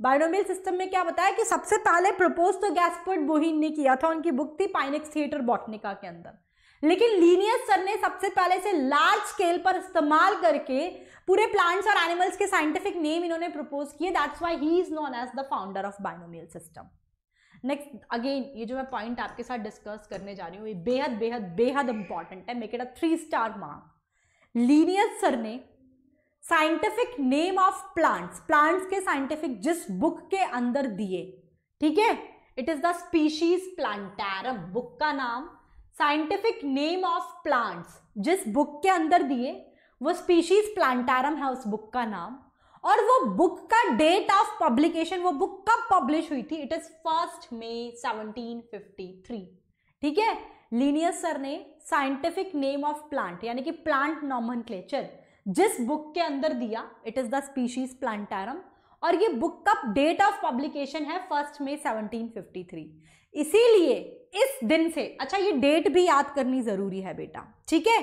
[SPEAKER 1] बायोनोमियल सिस्टम में क्या बताया कि सबसे पहले प्रपोज तो गैसपर्ट बोहिन ने किया था उनकी बुक थी पाइनिक्स थिएटर बॉटनिका के अंदर लेकिन लीनियस सर ने सबसे पहले से लार्ज स्केल पर इस्तेमाल करके पूरे प्लांट्स और एनिमल्स के साइंटिफिक नेम इन्होंने प्रपोज किए that's why he is known as the founder of binomial system next again ये जो मैं पॉइंट आपके साथ डिस्कस करने जा रही हूँ ये बेहद बेहद बेहद इंपॉर्टेंट है make it a three star mark Linnaeus sir ने scientific name of plants plants के साइंटिफिक जिस बुक के अंदर दिए ठीक है it is the Species Plantarum book का नाम साइंटिफिक नेम ऑफ प्लांट्स जिस बुक के अंदर दिए वो स्पीशीज प्लांटरम है उस बुक का नाम और वो बुक का डेट ऑफ पब्लिकेशन वो बुक कब पब्लिश हुई थी इट इज फर्स्ट मे 1753 ठीक है लीनियस सर ने साइंटिफिक नेम ऑफ प्लांट यानी कि प्लांट नॉमन जिस बुक के अंदर दिया it is the Species Plantarum और ये बुक का डेट ऑफ पब्लिकेशन है फर्स्ट मे 1753 इसीलिए इस दिन से अच्छा ये डेट भी याद करनी जरूरी है बेटा ठीक है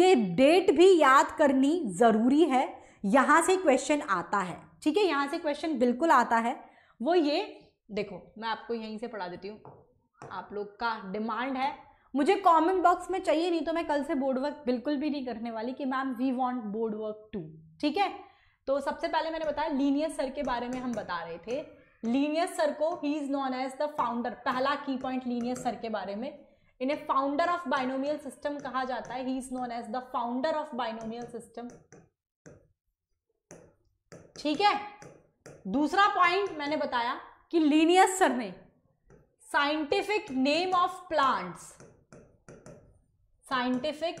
[SPEAKER 1] ये डेट भी याद करनी जरूरी है यहां से क्वेश्चन आता है ठीक है यहां से क्वेश्चन बिल्कुल आता है वो ये देखो मैं आपको यहीं से पढ़ा देती हूँ आप लोग का डिमांड है मुझे कमेंट बॉक्स में चाहिए नहीं तो मैं कल से बोर्ड वर्क बिल्कुल भी नहीं करने वाली कि ma'am we want board work too ठीक है तो सबसे पहले मैंने बताया लीनियर सर के बारे में हम बता रहे थे लीनियस सर को he is known as the founder पहला की पॉइंट लीनियर सर के बारे में इन्हें फाउंडर ऑफ बाइनोमियल सिस्टम कहा जाता है he is known as the founder of binomial system ठीक है दूसरा पॉइंट मैंने बताया कि लीनियस सर ने scientific name of plants scientific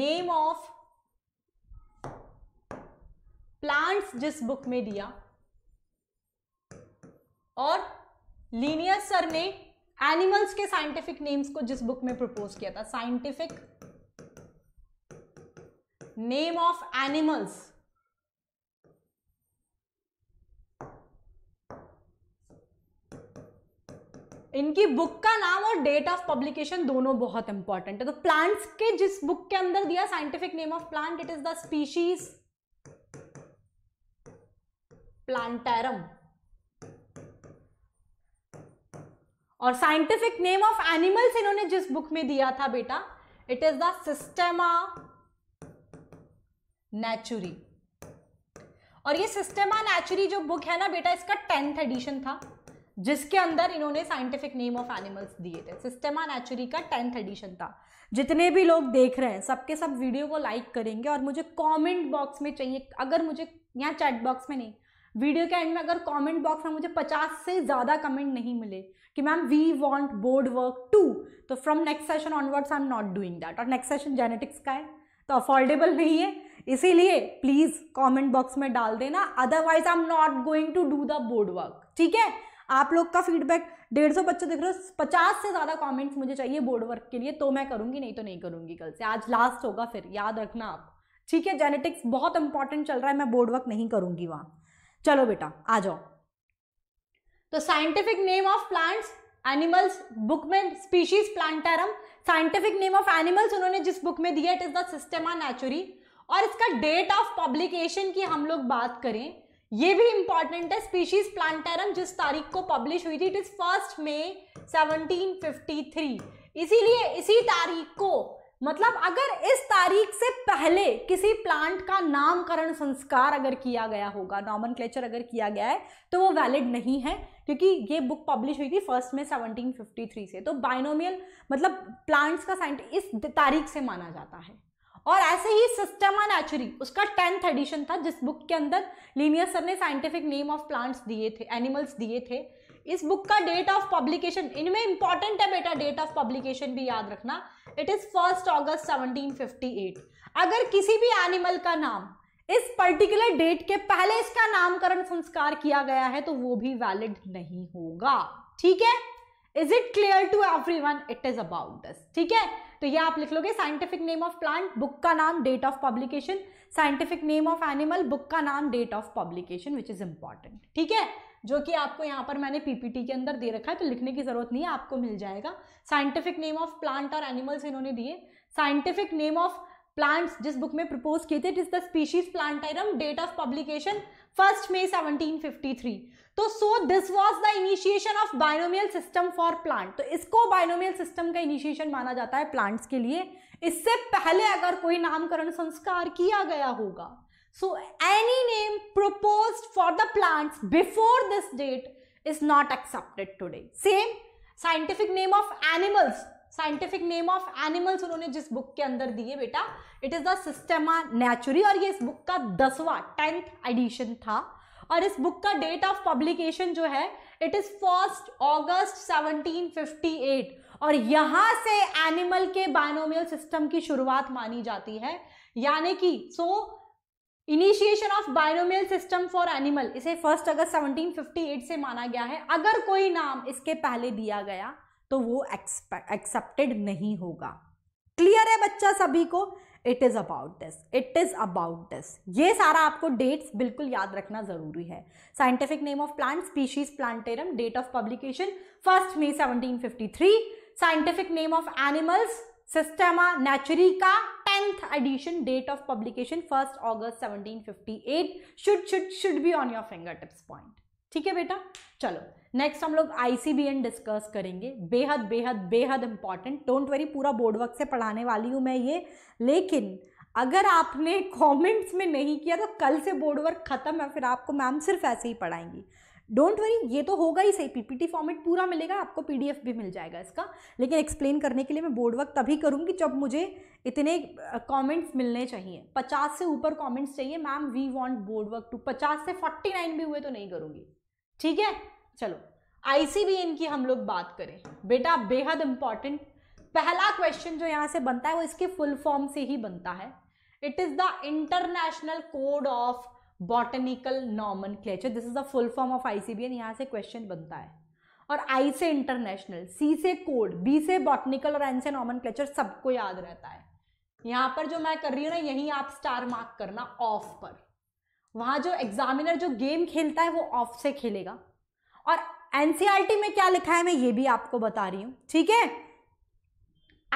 [SPEAKER 1] name of plants जिस बुक में दिया और लीनियस सर ने एनिमल्स के साइंटिफिक नेम्स को जिस बुक में प्रपोज किया था साइंटिफिक नेम ऑफ एनिमल्स इनकी बुक का नाम और डेट ऑफ पब्लिकेशन दोनों बहुत इंपॉर्टेंट है तो प्लांट्स के जिस बुक के अंदर दिया scientific name of plant it is the Species Plantarum और साइंटिफिक नेम ऑफ एनिमल्स इन्होंने जिस बुक में दिया था बेटा it is the Systema Naturae और ये सिस्टेमा नेचुरी जो बुक है ना बेटा इसका टेंथ एडिशन था जिसके अंदर इन्होंने साइंटिफिक नेम ऑफ एनिमल्स दिए थे सिस्टेमा नेचुरी का टेंथ एडिशन था जितने भी लोग देख रहे हैं सबके सब वीडियो को लाइक करेंगे और मुझे कमेंट बॉक्स में चाहिए अगर मुझे यहाँ चैट बॉक्स में नहीं वीडियो के एंड में अगर कमेंट बॉक्स में मुझे 50 से ज़्यादा कमेंट नहीं मिले कि ma'am we want board work too तो from next session onwards I am not doing that और नेक्स्ट सेशन जेनेटिक्स का है तो अफोर्डेबल नहीं है इसीलिए प्लीज़ कमेंट बॉक्स में डाल देना otherwise I am not going to do the board work ठीक है आप लोग का फीडबैक डेढ़ सौ बच्चे देख रहे हो पचास से ज़्यादा कमेंट्स मुझे चाहिए बोर्ड वर्क के लिए तो मैं करूँगी नहीं तो नहीं करूँगी कल से आज लास्ट होगा फिर याद रखना आप ठीक है जेनेटिक्स बहुत इंपॉर्टेंट चल रहा है मैं बोर्ड वर्क नहीं करूँगी वहाँ चलो बेटा आ जाओ तो scientific name of plants animals book में Species Plantarum scientific name of animals उन्होंने जिस बुक में दिया it is the of Naturae और इसका डेट ऑफ पब्लिकेशन की हम लोग बात करें ये भी इंपॉर्टेंट है स्पीशीज प्लांटेरम जिस तारीख को पब्लिश हुई थी इट इज फर्स्ट मे 1753 इसीलिए इसी तारीख को मतलब अगर इस तारीख से पहले किसी प्लांट का नामकरण संस्कार अगर किया गया होगा नॉमन अगर किया गया है तो वो वैलिड नहीं है क्योंकि ये बुक पब्लिश हुई थी फर्स्ट में 1753 से तो बाइनोमियल मतलब प्लांट्स का साइंट इस तारीख से माना जाता है और ऐसे ही सिस्टम ऑन एचुरी उसका टेंथ एडिशन था जिस बुक के अंदर लीनियर सर ने साइंटिफिक नेम ऑफ प्लांट्स दिए थे एनिमल्स दिए थे इस बुक का डेट ऑफ पब्लिकेशन इनमें इंपॉर्टेंट है बेटा डेट ऑफ पब्लिकेशन भी याद रखना इट इज फर्स्ट ऑगस्ट 1758 अगर किसी भी एनिमल का नाम इस पर्टिकुलर डेट के पहले इसका नामकरण संस्कार किया गया है तो वो भी वैलिड नहीं होगा ठीक है is it clear to everyone it is about this ठीक है तो ये आप लिख लोगे scientific name of plant book का नाम date of publication scientific name of animal book का नाम date of publication which is important ठीक है जो कि आपको यहाँ पर मैंने पीपीटी के अंदर दे रखा है तो लिखने की जरूरत नहीं है आपको मिल जाएगा साइंटिफिक नेम ऑफ प्लांट और एनिमल्स इन्होंने दिए साइंटिफिक नेम ऑफ प्लांट्स जिस बुक में प्रपोज किए थे it is the Species Plantarum date of publication first May 1753 तो so this was the initiation of binomial system for plant तो इसको बायनोमियल सिस्टम का इनिशिएशन माना जाता है प्लांट्स के लिए इससे पहले अगर कोई नामकरण संस्कार किया गया होगा so any name propose for the plants before this date is not accepted today same scientific name of animals scientific name of animals उन्होंने जिस बुक के अंदर दिए बेटा it is the Systema Naturae और ये इस बुक का दसवा टेंथ एडिशन था और इस बुक का डेट ऑफ पब्लिकेशन जो है इट इज़ फर्स्ट ऑगस्ट 1758 और यहां से एनिमल के बायनोमियल सिस्टम की शुरुआत मानी जाती है यानी कि so initiation of binomial system for animal इसे फर्स्ट अगस्त 1758 से माना गया है अगर कोई नाम इसके पहले दिया गया तो वो एक्सेप्टेड नहीं होगा क्लियर है बच्चा सभी को it is about this it is about this ये सारा आपको डेट्स बिल्कुल याद रखना जरूरी है scientific name of plant Species Plantarum date of publication first May 1753 scientific name of animals Systema का tenth edition date of publication first fifty 1758 should should should be on your fingertips point ठीक है बेटा चलो नेक्स्ट हम लोग आईसीबीएन डिस्कस करेंगे बेहद बेहद बेहद इंपॉर्टेंट डोंट वरी पूरा बोर्ड वर्क से पढ़ाने वाली हूँ मैं ये लेकिन अगर आपने कमेंट्स में नहीं किया तो कल से बोर्ड वर्क खत्म है फिर आपको मैम सिर्फ ऐसे ही पढ़ाएंगी डोंट वरी ये तो होगा ही सही पीपीटी फॉर्मेट पूरा मिलेगा आपको पीडीएफ भी मिल जाएगा इसका लेकिन एक्सप्लेन करने के लिए मैं बोर्ड वर्क तभी करूँगी जब मुझे इतने कमेंट्स मिलने चाहिए पचास से ऊपर कमेंट्स चाहिए ma'am we want board work to पचास से फोर्टी नाइन भी हुए तो नहीं करूँगी ठीक है चलो आईसीबीएन की हम लोग बात करें बेटा बेहद इंपॉर्टेंट पहला क्वेश्चन जो यहाँ से बनता है वो इसके फुल फॉर्म से ही बनता है it is the international code of botanical nomenclature this is the full form of ICBN यहाँ से क्वेश्चन बनता है और आई से इंटरनेशनल सी से कोड बी से बॉटनिकल और एन से नॉमन क्लेचर सबको याद रहता है यहाँ पर जो मैं कर रही हूँ ना यहीं आप स्टार मार्क करना ऑफ पर वहाँ जो एग्जामिनर जो गेम खेलता है वो ऑफ से खेलेगा और एनसीआरटी e में क्या लिखा है मैं ये भी आपको बता रही हूं ठीक है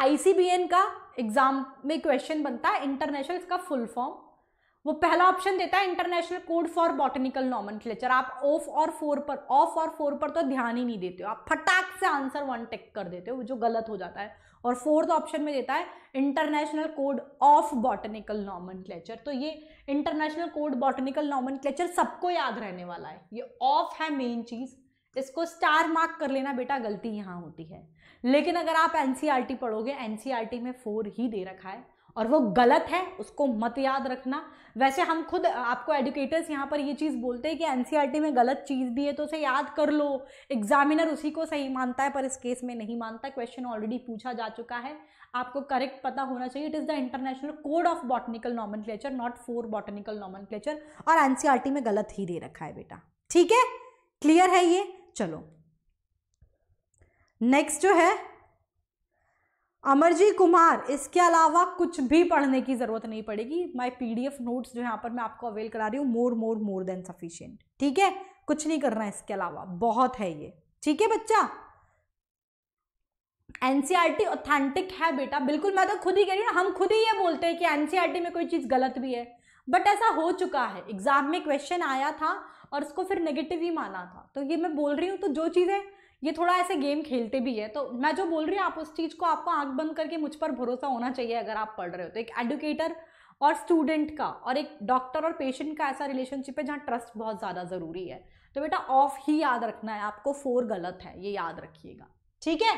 [SPEAKER 1] आईसीबीएन का एग्जाम में क्वेश्चन बनता है इंटरनेशनल इसका फुल फॉर्म वो पहला ऑप्शन देता है international code for botanical nomen आप ऑफ और फोर पर ऑफ और फोर पर तो ध्यान ही नहीं देते हो आप फटाक से आंसर वन टेक कर देते हो जो गलत हो जाता है और फोर्थ ऑप्शन में देता है international code of botanical nomen तो ये इंटरनेशनल कोड बॉटनिकल नॉमन सबको याद रहने वाला है ये ऑफ है मेन चीज़ इसको स्टार मार्क कर लेना बेटा गलती यहाँ होती है लेकिन अगर आप एनसीआरटी e पढ़ोगे एनसीआरटी e में फोर ही दे रखा है और वो गलत है उसको मत याद रखना वैसे हम खुद आपको एडुकेटर्स यहाँ पर ये चीज़ बोलते हैं कि एन e में गलत चीज़ भी है तो उसे याद कर लो एग्जामिनर उसी को सही मानता है पर इस केस में नहीं मानता क्वेश्चन ऑलरेडी पूछा जा चुका है आपको करेक्ट पता होना चाहिए it is the international code of botanical nomen not for botanical nomen और एन e में गलत ही दे रखा है बेटा ठीक है क्लियर है ये चलो नेक्स्ट जो है अमरजी कुमार इसके अलावा कुछ भी पढ़ने की ज़रूरत नहीं पड़ेगी माय पीडीएफ नोट्स जो यहाँ पर मैं आपको अवेल करा रही हूँ मोर मोर मोर देन सफिशियंट ठीक है कुछ नहीं करना इसके अलावा बहुत है ये ठीक है बच्चा एनसीईआरटी ऑथेंटिक e है बेटा बिल्कुल मैं तो खुद ही कह रही हूँ हम खुद ही ये बोलते हैं कि एनसीईआरटी e में कोई चीज़ गलत भी है बट ऐसा हो चुका है एग्जाम में क्वेश्चन आया था और उसको फिर नेगेटिव ही माना था तो ये मैं बोल रही हूँ तो जो चीज़ें ये थोड़ा ऐसे गेम खेलते भी है तो मैं जो बोल रही हूँ आप उस चीज़ को आपको आंख बंद करके मुझ पर भरोसा होना चाहिए अगर आप पढ़ रहे हो तो एक एडुकेटर और स्टूडेंट का और एक डॉक्टर और पेशेंट का ऐसा रिलेशनशिप है जहाँ ट्रस्ट बहुत ज़्यादा ज़रूरी है तो बेटा ऑफ ही याद रखना है आपको फोर गलत है ये याद रखिएगा ठीक है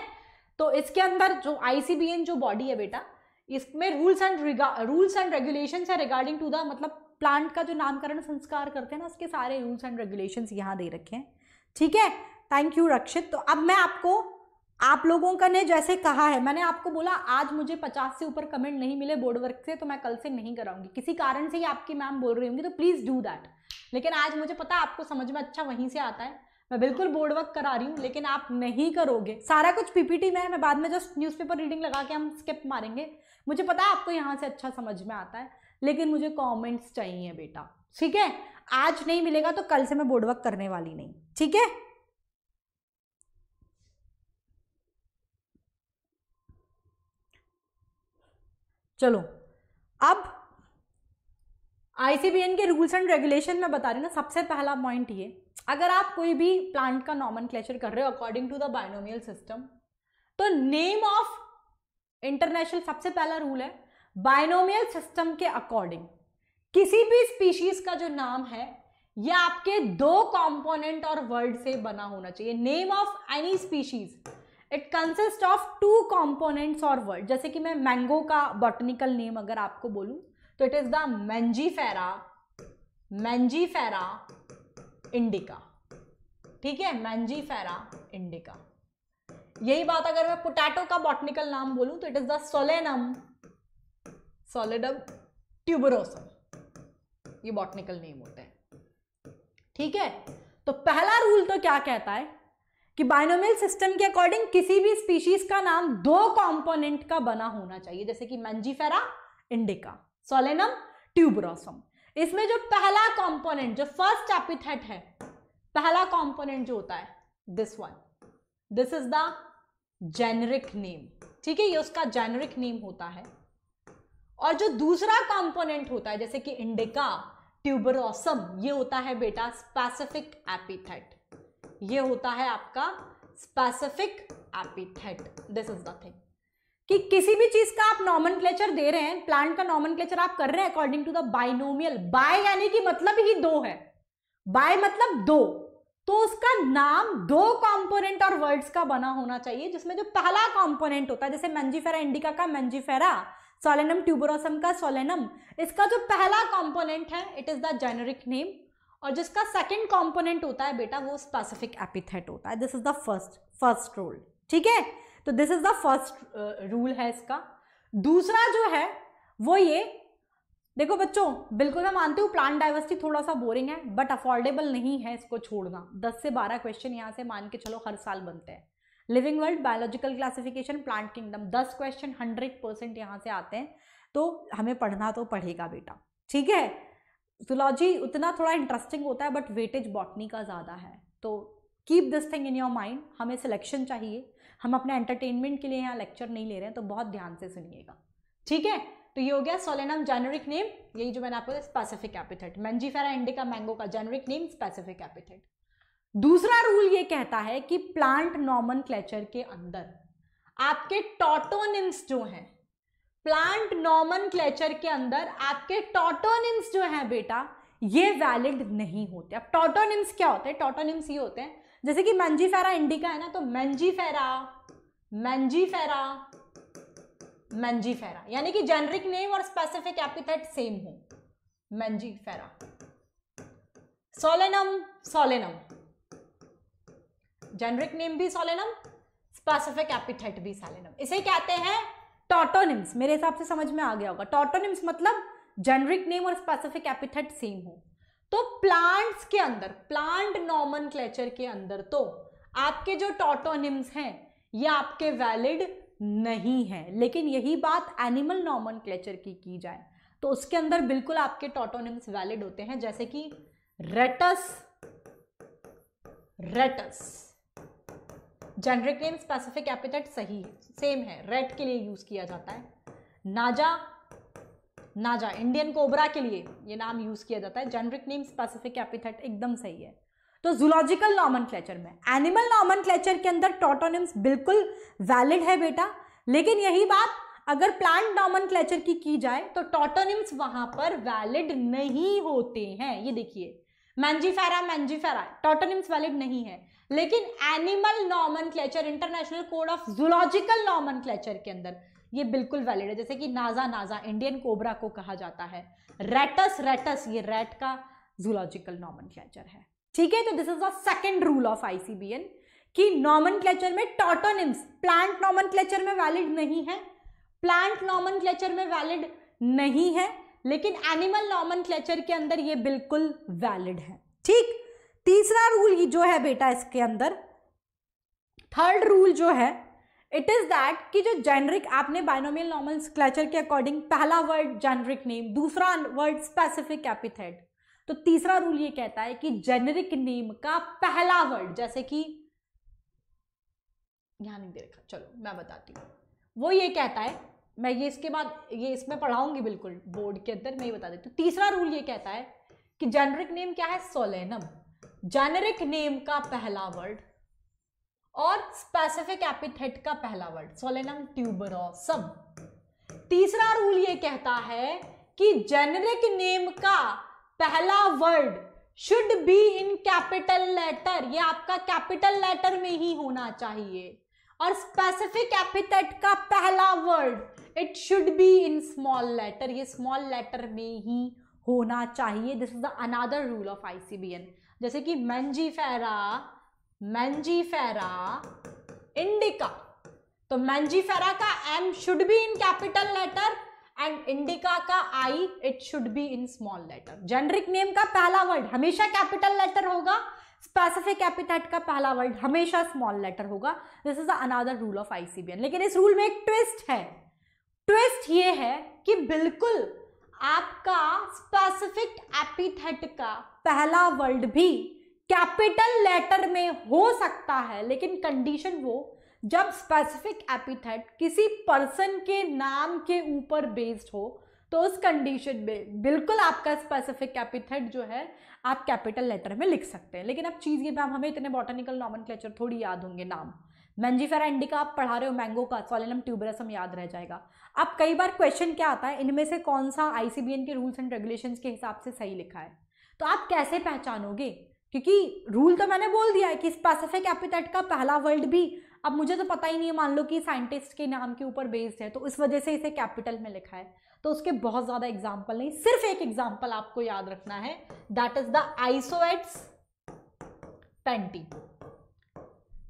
[SPEAKER 1] तो इसके अंदर जो आई जो बॉडी है बेटा इसमें rules and rules and regulation है रिगार्डिंग टू द मतलब प्लांट का जो नामकरण संस्कार करते हैं ना उसके सारे रूल्स एंड रेगुलेशन यहाँ दे रखे हैं ठीक है थैंक यू रक्षित तो अब मैं आपको आप लोगों का ने जैसे कहा है मैंने आपको बोला आज मुझे पचास से ऊपर कमेंट नहीं मिले बोर्ड वर्क से तो मैं कल से नहीं कराऊंगी किसी कारण से ही आपकी मैम बोल रही होंगी तो प्लीज़ डू दैट लेकिन आज मुझे पता आपको समझ में अच्छा वहीं से आता है मैं बिल्कुल बोर्ड वर्क करा रही हूँ लेकिन आप नहीं करोगे सारा कुछ पीपीटी में है मैं बाद में जस्ट न्यूज़पेपर रीडिंग लगा के हम स्किप मारेंगे मुझे पता है आपको यहाँ से अच्छा समझ में आता है लेकिन मुझे कमेंट्स चाहिए बेटा ठीक है आज नहीं मिलेगा तो कल से मैं बोर्ड वर्क करने वाली नहीं ठीक है चलो अब आईसीबीएन के रूल्स एंड रेगुलेशन में बता रही ना सबसे पहला पॉइंट ये अगर आप कोई भी प्लांट का नॉमन क्लेचर कर रहे हो according to the binomial system तो नेम ऑफ इंटरनेशनल सबसे पहला रूल है बायनोमियल सिस्टम के अकॉर्डिंग किसी भी स्पीशीज का जो नाम है यह आपके दो कंपोनेंट और वर्ड से बना होना चाहिए name of any species it consist of two components और वर्ड जैसे कि मैं मैंगो का बॉटनिकल नेम अगर आपको बोलूं तो it is the Mangifera Mangifera indica ठीक है मैंजीफेरा इंडिका यही बात अगर मैं पोटैटो का बॉटनिकल नाम बोलूं तो it is the Solanum Solanum tuberosum ये बॉटनिकल नेम होते हैं ठीक है तो पहला रूल तो क्या कहता है कि बाइनोमियल सिस्टम के अकॉर्डिंग किसी भी स्पीशीज का नाम दो कंपोनेंट का बना होना चाहिए जैसे कि मंजीफेरा इंडिका सोलेनम ट्यूबरोसम इसमें जो पहला कंपोनेंट जो फर्स्ट एपिथेट है पहला कंपोनेंट जो होता है this one this is the generic name ठीक है ये उसका जेनरिक नेम होता है और जो दूसरा कंपोनेंट होता है जैसे कि इंडिका ट्यूबरोसम ये होता है बेटा स्पेसिफिक एपिथेट ये होता है आपका specific epithet this is the thing कि किसी भी चीज का आप नॉमन दे रहे हैं प्लांट का नॉमन आप कर रहे हैं according to the binomial by यानी कि मतलब ही दो है बाय मतलब दो तो उसका नाम दो कंपोनेंट और वर्ड्स का बना होना चाहिए जिसमें जो पहला कंपोनेंट होता है जैसे मंजीफेरा इंडिका का मंजीफेरा सोलेनम ट्यूबरोसम का सोलेनम इसका जो पहला कंपोनेंट है it is the generic name और जिसका सेकंड कंपोनेंट होता है बेटा वो स्पेसिफिक एपिथेट होता है this is the first first rule ठीक है तो this is the first rule है इसका दूसरा जो है वो ये देखो बच्चों बिल्कुल मैं मानती हूँ प्लांट डाइवर्सिटी थोड़ा सा बोरिंग है बट अफोर्डेबल नहीं है इसको छोड़ना दस से बारह क्वेश्चन यहाँ से मान के चलो हर साल बनते हैं living world biological classification plant kingdom दस क्वेश्चन हंड्रेड परसेंट यहाँ से आते हैं तो हमें पढ़ना तो पढ़ेगा बेटा ठीक है जुलॉजी उतना थोड़ा इंटरेस्टिंग होता है बट वेटेज बॉटनी का ज़्यादा है तो keep this thing in your mind हमें सिलेक्शन चाहिए हम अपने एंटरटेनमेंट के लिए यहाँ लेक्चर नहीं ले रहे हैं तो बहुत ध्यान से सुनिएगा ठीक है तो ये हो गया सोलेनम जेनरिक नेम यही जो मैंने आपको specific epithet Mangifera indica mango का जेनरिक नेम स्पेसिफिक एपिथेट दूसरा रूल ये कहता है कि प्लांट नॉमन के अंदर आपके टोटोनिम्स जो हैं प्लांट नॉमन के अंदर आपके टोटोनिम्स जो हैं बेटा ये वैलिड नहीं होते अब टोटोनिम्स क्या होते हैं टोटोनिम्स ये होते हैं जैसे कि मैंजीफेरा इंडिका है ना तो फेरा मैंजीफेरा मंजीफेरा यानी कि जेनरिक नेम और स्पेसिफिक एपिथेट सेम हो Mangifera Solanum Solanum generic name भी सोलेनम स्पेसिफिक एपिथेट भी सोलेनम इसे कहते हैं टोटोनिम्स मेरे हिसाब से समझ में आ गया होगा टोटोनिम्स मतलब जेनरिक नेम और स्पेसिफिक एपिथेट सेम हो तो प्लांट्स के अंदर प्लांट नॉमन के अंदर तो आपके जो टोटोनिम्स हैं ये आपके वैलिड नहीं है लेकिन यही बात एनिमल नॉमन की की जाए तो उसके अंदर बिल्कुल आपके टोटोनिम्स वैलिड होते हैं जैसे कि Rattus Rattus generic name specific epithet सही है सेम है रेड के लिए यूज किया जाता है नाजा नाजा इंडियन कोबरा के लिए ये नाम यूज किया जाता है जेनरिक नेम स्पेसिफिक एपिथेट एकदम सही है तो जूलॉजिकल नॉमन में एनिमल नॉमन के अंदर टोटोनिम्स बिल्कुल वैलिड है बेटा लेकिन यही बात अगर प्लांट नॉमन की की जाए तो टोटोनिम्स वहां पर वैलिड नहीं होते हैं ये देखिए मैंजीफेरा मैंजीफेरा टोटनिम्स वैलिड नहीं है लेकिन animal nomen international code of zoological nomen के अंदर ये बिल्कुल वैलिड है जैसे कि नाजा नाजा इंडियन कोबरा को कहा जाता है रेटस रेटस ये रेट का जूलॉजिकल नॉमन है ठीक है तो this is the second rule of ICBN कि नॉमन में टोटोनिम्स प्लांट नॉमन में वैलिड नहीं है प्लांट नॉमन में वैलिड नहीं है लेकिन एनिमल नॉमन के अंदर ये बिल्कुल वैलिड है ठीक तीसरा रूल जो है बेटा इसके अंदर थर्ड रूल जो है इट इज़ दैट कि जो जेनरिक आपने बाइनोमियल नॉमल क्लेचर के अकॉर्डिंग पहला वर्ड जेनरिक नेम दूसरा वर्ड स्पेसिफिक एपिथेड तो तीसरा रूल ये कहता है कि जेनरिक नेम का पहला वर्ड जैसे कि ध्यान नहीं दे रखा चलो मैं बताती हूं वो ये कहता है मैं ये इसके बाद ये इसमें पढ़ाऊंगी बिल्कुल बोर्ड के अंदर मैं ये बता देती हूँ तीसरा रूल ये कहता है कि जेनरिक नेम क्या है सोलेनम जेनरिक नेम का पहला वर्ड और स्पेसिफिक एपिथेट का पहला वर्ड सोलेनम ट्यूबरोसम तीसरा रूल ये कहता है कि जेनरिक नेम का पहला word should be in capital letter ये आपका कैपिटल लेटर में ही होना चाहिए और स्पेसिफिक एपिथेट का पहला word it should be in small letter ये स्मॉल लेटर में ही होना चाहिए this is the another rule of ICBN जैसे कि मैंजी फेरा मैंजी फेरा इंडिका तो मैंजी फेरा का M should be in capital letter and indica का I it should be in small letter generic name का पहला वर्ड हमेशा कैपिटल लेटर होगा स्पेसिफिक एपिथेट का पहला वर्ड हमेशा स्मॉल लेटर होगा this is the another rule of ICBN लेकिन इस रूल में एक ट्विस्ट है ट्विस्ट ये है कि बिल्कुल आपका स्पेसिफिक एपिथेट का पहला वर्ड भी कैपिटल लेटर में हो सकता है लेकिन कंडीशन वो जब स्पेसिफिक एपिथेट किसी पर्सन के नाम के ऊपर बेस्ड हो तो उस कंडीशन में बिल्कुल आपका स्पेसिफिक एपिथेट जो है आप कैपिटल लेटर में लिख सकते हैं लेकिन अब चीज़ ये मैम हमें इतने बॉटनिकल नॉमन थोड़ी याद होंगे नाम मैंजीफेरा इंडिका आप पढ़ा रहे हो मैंगो का सोलिनम ट्यूबरसम याद रह जाएगा अब कई बार क्वेश्चन क्या आता है इनमें से कौन सा आईसीबीएन के रूल्स एंड रेगुलेशन के हिसाब से सही लिखा है तो आप कैसे पहचानोगे क्योंकि रूल तो मैंने बोल दिया है कि स्पेसिफिक एपिटेट का पहला वर्ड भी अब मुझे तो पता ही नहीं है मान लो कि साइंटिस्ट के नाम के ऊपर बेस्ड है तो इस वजह से इसे कैपिटल में लिखा है तो उसके बहुत ज़्यादा एग्जाम्पल नहीं सिर्फ एक एग्जाम्पल आपको याद रखना है that is the Isoetes pantii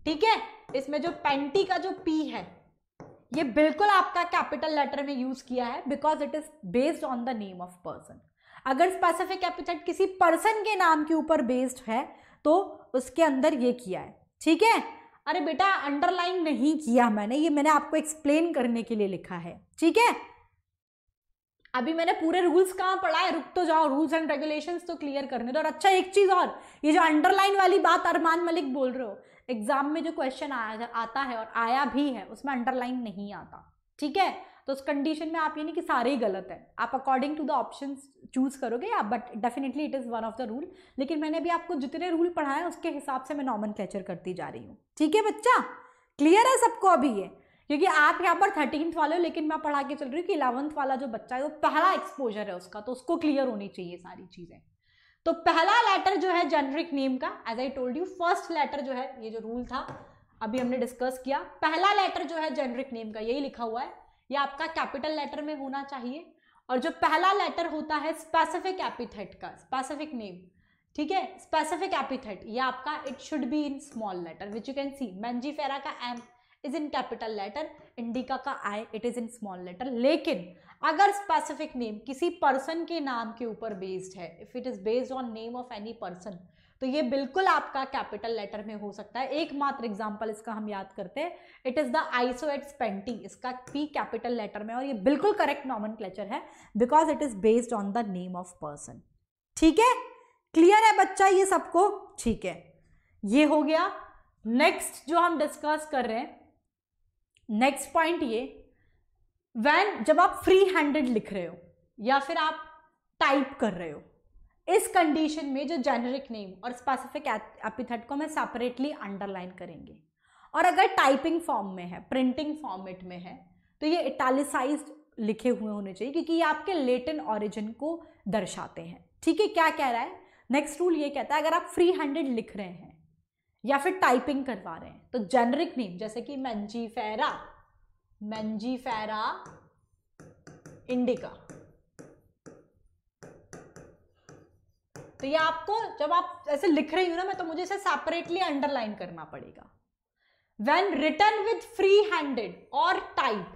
[SPEAKER 1] ठीक है इसमें जो पेंटी का जो पी है ये बिल्कुल आपका कैपिटल लेटर में यूज किया है because it is based on the name of person अगर स्पेसिफिक एपिथेट किसी पर्सन के नाम के ऊपर बेस्ड है तो उसके अंदर ये किया है ठीक है अरे बेटा अंडरलाइन नहीं किया मैंने ये मैंने आपको एक्सप्लेन करने के लिए लिखा है ठीक है अभी मैंने पूरे रूल्स कहाँ पढ़ा है रुक तो जाओ रूल्स एंड रेगुलेशंस तो क्लियर करने दो और अच्छा एक चीज़ और ये जो अंडरलाइन वाली बात अरमान मलिक बोल रहे हो एग्जाम में जो क्वेश्चन आता है और आया भी है उसमें अंडरलाइन नहीं आता ठीक है तो उस कंडीशन में आप ये नहीं कि सारे ही गलत है आप according to the option choose करोगे या but definitely it is one of the rule लेकिन मैंने भी आपको जितने रूल पढ़ाए उसके हिसाब से मैं नॉमन कैचर करती जा रही हूँ ठीक है बच्चा क्लियर है सबको अभी ये क्योंकि आप यहाँ पर थर्टीनथ वाले हो लेकिन मैं पढ़ा के चल रही हूँ कि इलेवंथ वाला जो बच्चा है वो पहला एक्सपोजर है उसका तो उसको क्लियर होनी चाहिए सारी चीज़ें तो पहला लेटर जो है जेनरिक नेम का as I told you first letter जो है ये जो रूल था अभी हमने डिस्कस किया पहला लेटर जो है जेनरिक नेम का यही लिखा हुआ है ये आपका कैपिटल लेटर में होना चाहिए और जो पहला लेटर होता है स्पेसिफिक एपिथेट का स्पेसिफिक नेम ठीक है स्पेसिफिक एपिथेट ये आपका it should be in small letter which you can see Mangifera का M is in capital letter indica का I it is in small letter लेकिन अगर स्पेसिफिक नेम किसी पर्सन के नाम के ऊपर बेस्ड है if it is based on name of any person तो ये बिल्कुल आपका कैपिटल लेटर में हो सकता है एकमात्र एग्जाम्पल इसका हम याद करते हैं it is the Isoetes pantii इसका पी कैपिटल लेटर में और ये बिल्कुल करेक्ट नॉमन क्लेचर है because it is based on the name of person ठीक है क्लियर है बच्चा ये सबको ठीक है ये हो गया नेक्स्ट जो हम डिस्कस कर रहे हैं नेक्स्ट पॉइंट ये वैन जब आप फ्री हैंडेड लिख रहे हो या फिर आप टाइप कर रहे हो इस कंडीशन में जो जेनरिक नेम और स्पेसिफिक एपिथेट को मैं सेपरेटली अंडरलाइन करेंगे और अगर टाइपिंग फॉर्म में है प्रिंटिंग फॉर्मेट में है तो ये इटालिसाइज लिखे हुए होने चाहिए क्योंकि ये आपके लेटन ऑरिजिन को दर्शाते हैं ठीक है क्या कह रहा है नेक्स्ट रूल ये कहता है अगर आप फ्री हैंडेड लिख रहे हैं या फिर टाइपिंग करवा रहे हैं तो जेनरिक नेम जैसे कि मंजी फेरा मंजीफेरा इंडिका तो ये आपको जब आप ऐसे लिख रही हो ना मैं तो मुझे इसे सेपरेटली अंडरलाइन करना पड़ेगा when written with free handed और टाइप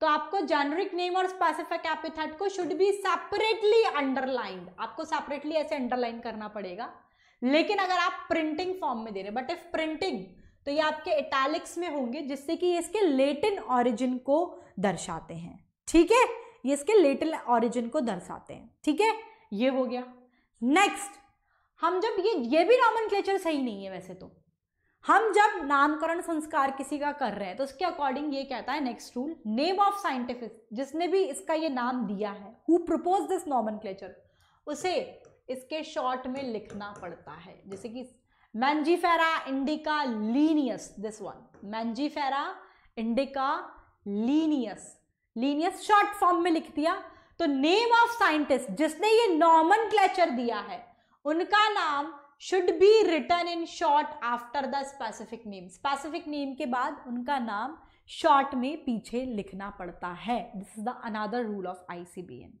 [SPEAKER 1] तो आपको जेनरिक नेम और स्पेसिफिक एपिथेट को शुड बी सेपरेटली अंडरलाइन आपको सेपरेटली ऐसे अंडरलाइन करना पड़ेगा लेकिन अगर आप प्रिंटिंग फॉर्म में दे रहे बट इफ प्रिंटिंग तो ये आपके इटैलिक्स में होंगे जिससे कि इसके लेटिन ऑरिजिन को दर्शाते हैं ठीक है ये इसके लेटिन ऑरिजिन को दर्शाते हैं ठीक है ये हो गया नेक्स्ट हम जब ये ये भी नॉमन सही नहीं है वैसे तो हम जब नामकरण संस्कार किसी का कर रहे हैं तो उसके अकॉर्डिंग ये कहता है next rule name of scientific जिसने भी इसका ये नाम दिया है हु प्रपोज दिस नॉमन उसे इसके शॉर्ट में लिखना पड़ता है जैसे कि Mangifera indica Linnaeus this one Mangifera indica Linnaeus Linnaeus short form में लिख दिया तो नेम ऑफ साइंटिस्ट जिसने ये नॉर्मन क्लेचर दिया है उनका नाम should be written in short after the specific name specific name के बाद उनका नाम शॉर्ट में पीछे लिखना पड़ता है this is the another rule of ICBN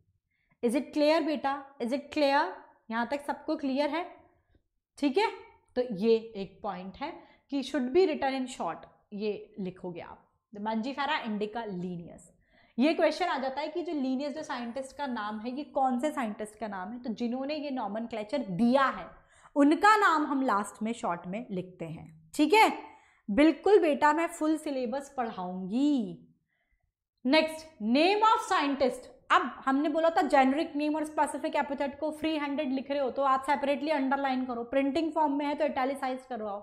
[SPEAKER 1] is it clear बेटा इज इट क्लियर यहां तक सबको क्लियर है ठीक है तो ये एक पॉइंट है कि should be written in short ये लिखोगे आप मंजीफेरा इंडिका लीनियस ये क्वेश्चन आ जाता है कि जो लीनियस जो साइंटिस्ट का नाम है ये कौन से साइंटिस्ट का नाम है तो जिन्होंने ये नॉमन दिया है उनका नाम हम लास्ट में शॉर्ट में लिखते हैं ठीक है बिल्कुल बेटा मैं फुल सिलेबस पढ़ाऊंगी नेक्स्ट नेम ऑफ साइंटिस्ट अब हमने बोला था जेनरिक नेम और स्पेसिफिक एपिथेट को फ्री हैंडेड लिख रहे हो तो आप सेपरेटली अंडरलाइन करो प्रिंटिंग फॉर्म में है तो इटैलिसाइज करवाओ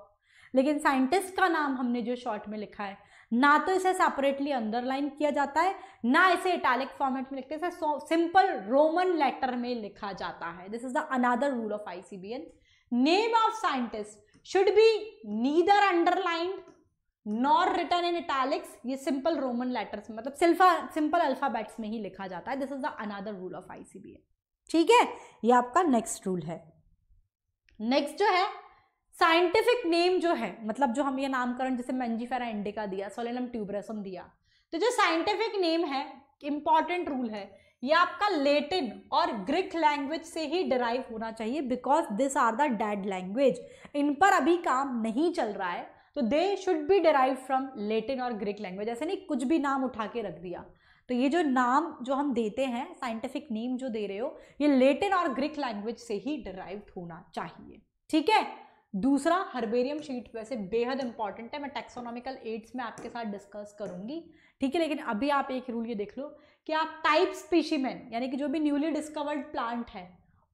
[SPEAKER 1] लेकिन साइंटिस्ट का नाम हमने जो शॉर्ट में लिखा है ना तो इसे सेपरेटली अंडरलाइन किया जाता है ना इसे इटैलिक फॉर्मेट में लिखते हैं सिंपल रोमन लेटर में लिखा जाता है this is the another rule of ICBN name of scientist should be neither underlined nor written in italics ये सिंपल रोमन लेटर्स मतलब सिल्फा सिंपल अल्फाबेट्स में ही लिखा जाता है this is the another rule of ICBN ठीक है ये आपका नेक्स्ट रूल है नेक्स्ट जो है साइंटिफिक नेम जो है मतलब जो हम ये नामकरण जैसे मंजीफेरा इंडिका दिया सोलेनम ट्यूबरसम दिया तो जो साइंटिफिक नेम है इंपॉर्टेंट रूल है ये आपका लेटिन और ग्रीक लैंग्वेज से ही डिराइव होना चाहिए because this are the dead language इन पर अभी काम नहीं चल रहा है तो they should be derive from Latin और ग्रीक लैंग्वेज ऐसे नहीं कुछ भी नाम उठा के रख दिया तो ये जो नाम जो हम देते हैं साइंटिफिक नेम जो दे रहे हो ये लेटिन और ग्रीक लैंग्वेज से ही डिराइव होना चाहिए ठीक है दूसरा हर्बेरियम शीट वैसे बेहद इंपॉर्टेंट है मैं टेक्सोनॉमिकल एड्स में आपके साथ डिस्कस करूंगी ठीक है लेकिन अभी आप एक रूल ये देख लो कि आप टाइप स्पीशीमैन यानी कि जो भी न्यूली डिस्कवर्ड प्लांट है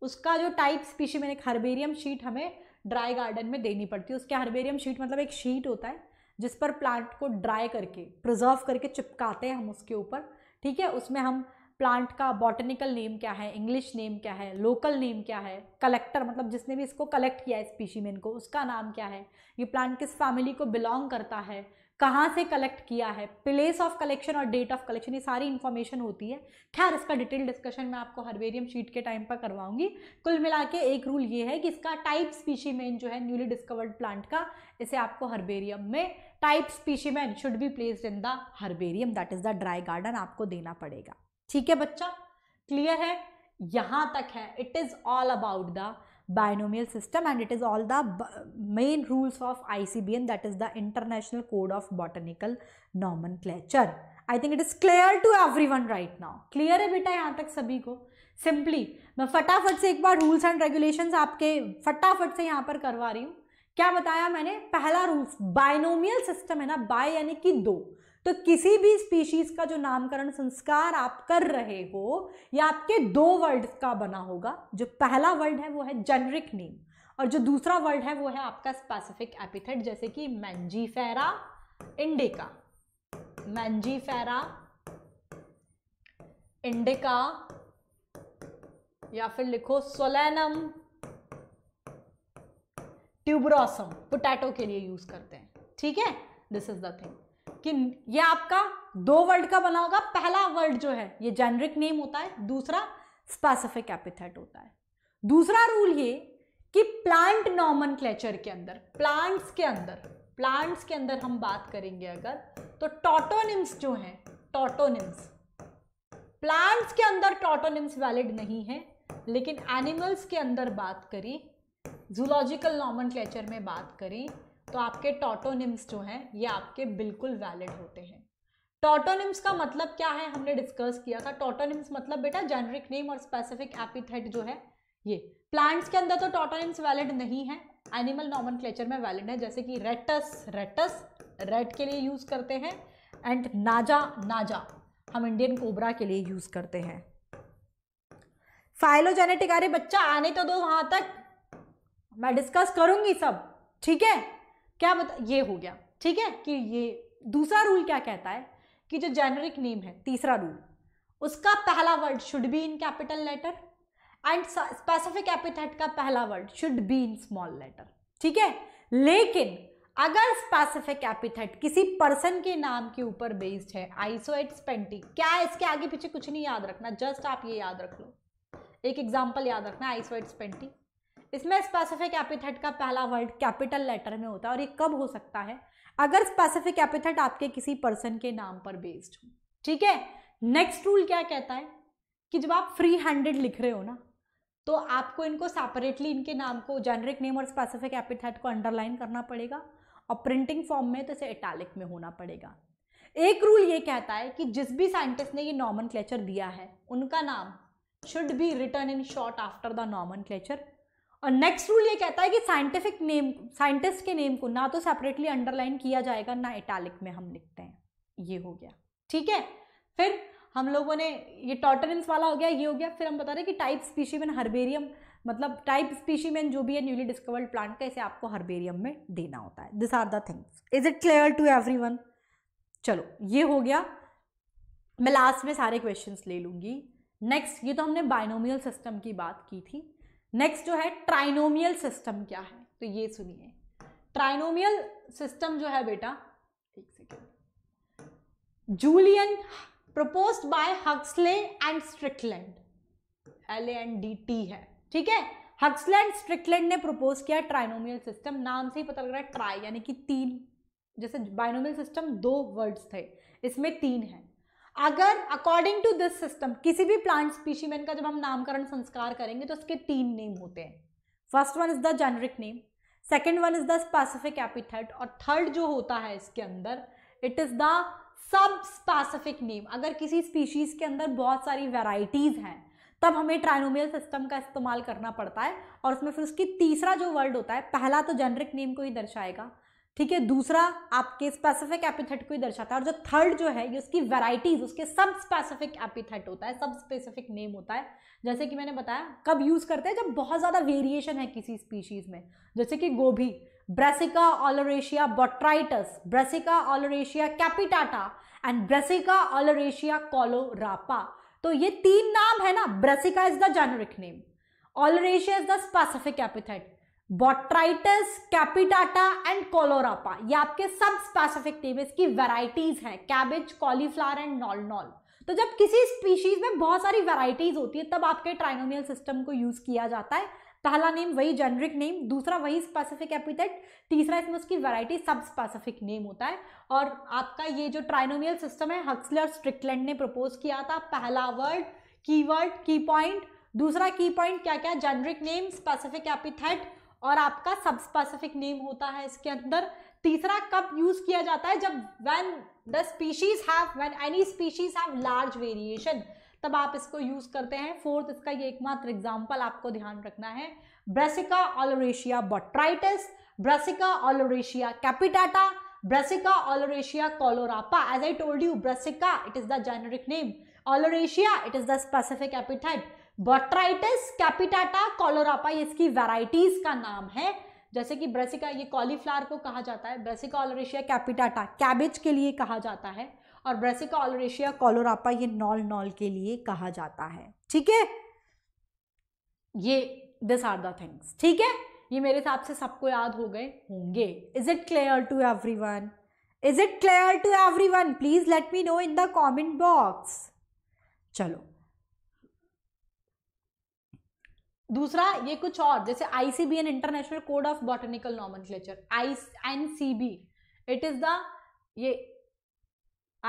[SPEAKER 1] उसका जो टाइप स्पीशीमैन एक हर्बेरियम शीट हमें ड्राई गार्डन में देनी पड़ती है उसके हर्बेरियम शीट मतलब एक शीट होता है जिस पर प्लांट को ड्राई करके प्रिजर्व करके चिपकाते हैं हम उसके ऊपर ठीक है उसमें हम प्लांट का बॉटनिकल नेम क्या है इंग्लिश नेम क्या है लोकल नेम क्या है कलेक्टर मतलब जिसने भी इसको कलेक्ट किया है स्पीशी को उसका नाम क्या है ये प्लांट किस फैमिली को बिलोंग करता है कहाँ से कलेक्ट किया है प्लेस ऑफ कलेक्शन और डेट ऑफ कलेक्शन ये सारी इन्फॉर्मेशन होती है खैर इसका डिटेल डिस्कशन मैं आपको हरवेरियम शीट के टाइम पर करवाऊंगी कुल मिला के एक रूल ये है कि इसका टाइप स्पीशी मैन जो है न्यूली डिस्कवर्ड प्लांट का इसे आपको हरबेरियम में type specimen should be placed in the herbarium that is the dry garden आपको देना पड़ेगा ठीक है बच्चा क्लियर है यहाँ तक है it is all about the binomial system and it is all the main rules of ICBN that is the International Code of Botanical Nomenclature. I think it is clear to everyone right now clear है बेटा यहाँ तक सभी को सिंपली मैं फटाफट से एक बार रूल्स एंड रेगुलेशन आपके फटाफट से यहाँ पर करवा रही हूँ क्या बताया मैंने पहला रूल्स बाइनोमियल सिस्टम है ना बाय यानी कि दो तो किसी भी स्पीशीज का जो नामकरण संस्कार आप कर रहे हो या आपके दो वर्ड का बना होगा जो पहला वर्ड है वो है जेनरिक नेम और जो दूसरा वर्ड है वो है आपका स्पेसिफिक एपिथेट जैसे कि मैंजीफेरा इंडिका मैंजीफेरा इंडिका या फिर लिखो सोलेनम ट्यूबरॉसम पोटैटो के लिए यूज करते हैं ठीक है दिस इज द थिंग कि ये आपका दो वर्ड का बना होगा पहला वर्ड जो है ये जेनरिक नेम होता है दूसरा स्पेसिफिक एपिथेट होता है दूसरा रूल ये कि प्लांट नॉमन के अंदर प्लांट्स के अंदर प्लांट्स के अंदर हम बात करेंगे अगर तो टोटोनिम्स जो है टोटोनिम्स प्लांट्स के अंदर टोटोनिम्स वैलिड नहीं है लेकिन एनिमल्स के अंदर बात करें जूलॉजिकल नॉमन में बात करें तो आपके टोटोनिम्स जो हैं ये आपके बिल्कुल वैलिड होते हैं टोटोनिम्स का मतलब क्या है हमने डिस्कस किया था टोटोनिम्स मतलब बेटा जेनरिक नेम और स्पेसिफिक एपिथेट जो है ये प्लांट्स के अंदर तो टोटोनिम्स वैलिड नहीं है एनिमल नॉमन में वैलिड है जैसे कि रेटस रेटस रेड के लिए यूज़ करते हैं एंड नाजा नाजा हम इंडियन कोबरा के लिए यूज़ करते हैं फाइलोजेनेटिक अरे बच्चा आने तो दो वहां तक मैं डिस्कस करूंगी सब ठीक है क्या बता ये हो गया ठीक है कि ये दूसरा रूल क्या कहता है कि जो जेनरिक नेम है तीसरा रूल उसका पहला word should be in capital letter and specific epithet का पहला word should be in small letter ठीक है लेकिन अगर स्पेसिफिक एपिथेट किसी पर्सन के नाम के ऊपर बेस्ड है आइसोएट पेंटी क्या इसके आगे पीछे कुछ नहीं याद रखना जस्ट आप ये याद रख लो एक एग्जाम्पल याद रखना एट्स पेंटी इसमें स्पेसिफिक एपिथेट का पहला वर्ड कैपिटल लेटर में होता है और ये कब हो सकता है अगर स्पेसिफिक एपिथेट आपके किसी पर्सन के नाम पर बेस्ड हो ठीक है नेक्स्ट रूल क्या कहता है कि जब आप फ्री हैंडेड लिख रहे हो ना तो आपको इनको सेपरेटली इनके नाम को जेनरिक नेम और स्पेसिफिक एपिथेट को अंडरलाइन करना पड़ेगा और प्रिंटिंग फॉर्म में तो इसे इटैलिक में होना पड़ेगा एक रूल ये कहता है कि जिस भी साइंटिस्ट ने ये नॉमन दिया है उनका नाम should be written in short after the nomen और नेक्स्ट रूल ये कहता है कि साइंटिफिक नेम साइंटिस्ट के नेम को ना तो सेपरेटली अंडरलाइन किया जाएगा ना इटालिक में हम लिखते हैं ये हो गया ठीक है फिर हम लोगों ने ये टॉटरेंस वाला हो गया ये हो गया फिर हम बता रहे कि टाइप स्पीशी हर्बेरियम मतलब टाइप स्पीशी जो भी है न्यूली डिस्कवर्ड प्लांट का इसे आपको हर्बेरियम में देना होता है this are the things is it clear to everyone चलो ये हो गया मैं लास्ट में सारे क्वेश्चन ले लूँगी नेक्स्ट ये तो हमने बायनोमियल सिस्टम की बात की थी नेक्स्ट जो है ट्राइनोमियल सिस्टम क्या है तो ये सुनिए ट्राइनोमियल सिस्टम जो है बेटा एक second Julian propose by Huxley and Strickland L and D T है ठीक है हक्सले एंड स्ट्रिकलैंड ने प्रपोज किया ट्राइनोमियल सिस्टम नाम से ही पता लग रहा है ट्राई यानी कि तीन जैसे बाइनोमियल सिस्टम दो वर्ड्स थे इसमें तीन है अगर अकॉर्डिंग टू दिस सिस्टम किसी भी प्लांट स्पीशीमैन का जब हम नामकरण संस्कार करेंगे तो उसके तीन नेम होते हैं first one is the generic name second one is the specific epithet और थर्ड जो होता है इसके अंदर it is the sub specific name अगर किसी स्पीशीज के अंदर बहुत सारी वेराइटीज हैं तब हमें ट्राइनोमियल सिस्टम का इस्तेमाल करना पड़ता है और उसमें फिर उसकी तीसरा जो वर्ड होता है पहला तो जेनरिक नेम को ही दर्शाएगा ठीक है दूसरा आपके स्पेसिफिक एपिथेट को ही दर्शाता है और जो थर्ड जो है ये उसकी वेराइटीज उसके सब स्पेसिफिक एपिथेट होता है सब स्पेसिफिक नेम होता है जैसे कि मैंने बताया कब यूज़ करते हैं जब बहुत ज़्यादा वेरिएशन है किसी स्पीशीज़ में जैसे कि गोभी Brassica oleracea botrytis Brassica oleracea capitata and Brassica oleracea caulorapa तो ये तीन नाम है ना Brassica is the generic name oleracea is the specific epithet botrytis capitata and caulorapa ये आपके सब स्पेसिफिक टीम इसकी वेराइटीज हैं cabbage cauliflower and knol knol तो जब किसी स्पीशीज में बहुत सारी वेराइटीज होती है तब आपके ट्राइनोमियल सिस्टम को यूज किया जाता है पहला नेम वही जेनरिक नेम दूसरा वही स्पेसिफिक एपिथेट तीसरा इसमें उसकी वैरायटी सब स्पेसिफिक नेम होता है और आपका ये जो ट्राइनोमियल सिस्टम है हक्सले और स्ट्रिकलैंड ने प्रपोज किया था पहला वर्ड कीवर्ड की पॉइंट दूसरा की पॉइंट क्या क्या जेनरिक नेम स्पेसिफिक एपिथेट और आपका सब स्पेसिफिक नेम होता है इसके अंदर तीसरा कब यूज किया जाता है जब when the species have any species have large variation तब आप इसको यूज करते हैं फोर्थ इसका ये एकमात्र एग्जाम्पल आपको ध्यान रखना है Brassica oleracea botrytis Brassica oleracea capitata Brassica oleracea caulorapa as I told you Brassica it is the generic name oleracea it is the specific epithet botrytis capitata caulorapa इसकी वेराइटीज का नाम है जैसे कि ब्रेसिका ये कॉलीफ्लावर को कहा जाता है ब्रेसिका ऑलरेशिया कैपिटाटा कैबेज के लिए कहा जाता है और ब्रेसिका ऑलरेशिया कॉलोरापा ये नॉल नॉल के लिए कहा जाता है ठीक है ये दिस आर द थिंग्स ठीक है ये मेरे हिसाब से सबको याद हो गए होंगे is it clear to everyone is it clear to everyone please let me know in the comment box चलो दूसरा ये कुछ और जैसे ICBN International code of Botanical Nomenclature I N C B it is the ये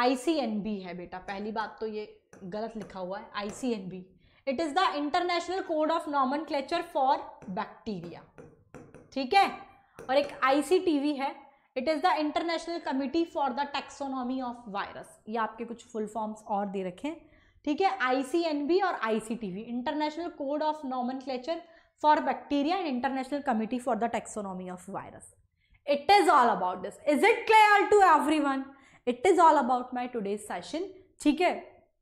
[SPEAKER 1] आईसीएनबी है बेटा पहली बात तो ये गलत लिखा हुआ है ICNB it is the international code of nomenclature for bacteria ठीक है और एक आईसीटीवी है it is the International Committee for the Taxonomy of virus ये आपके कुछ फुल फॉर्म्स और दे रखे हैं ठीक है आईसीएनबी और ICTV International code of nomen for bacteria and International Committee for the Taxonomy of virus is all about this is it it to everyone it is all about my today's session ठीक है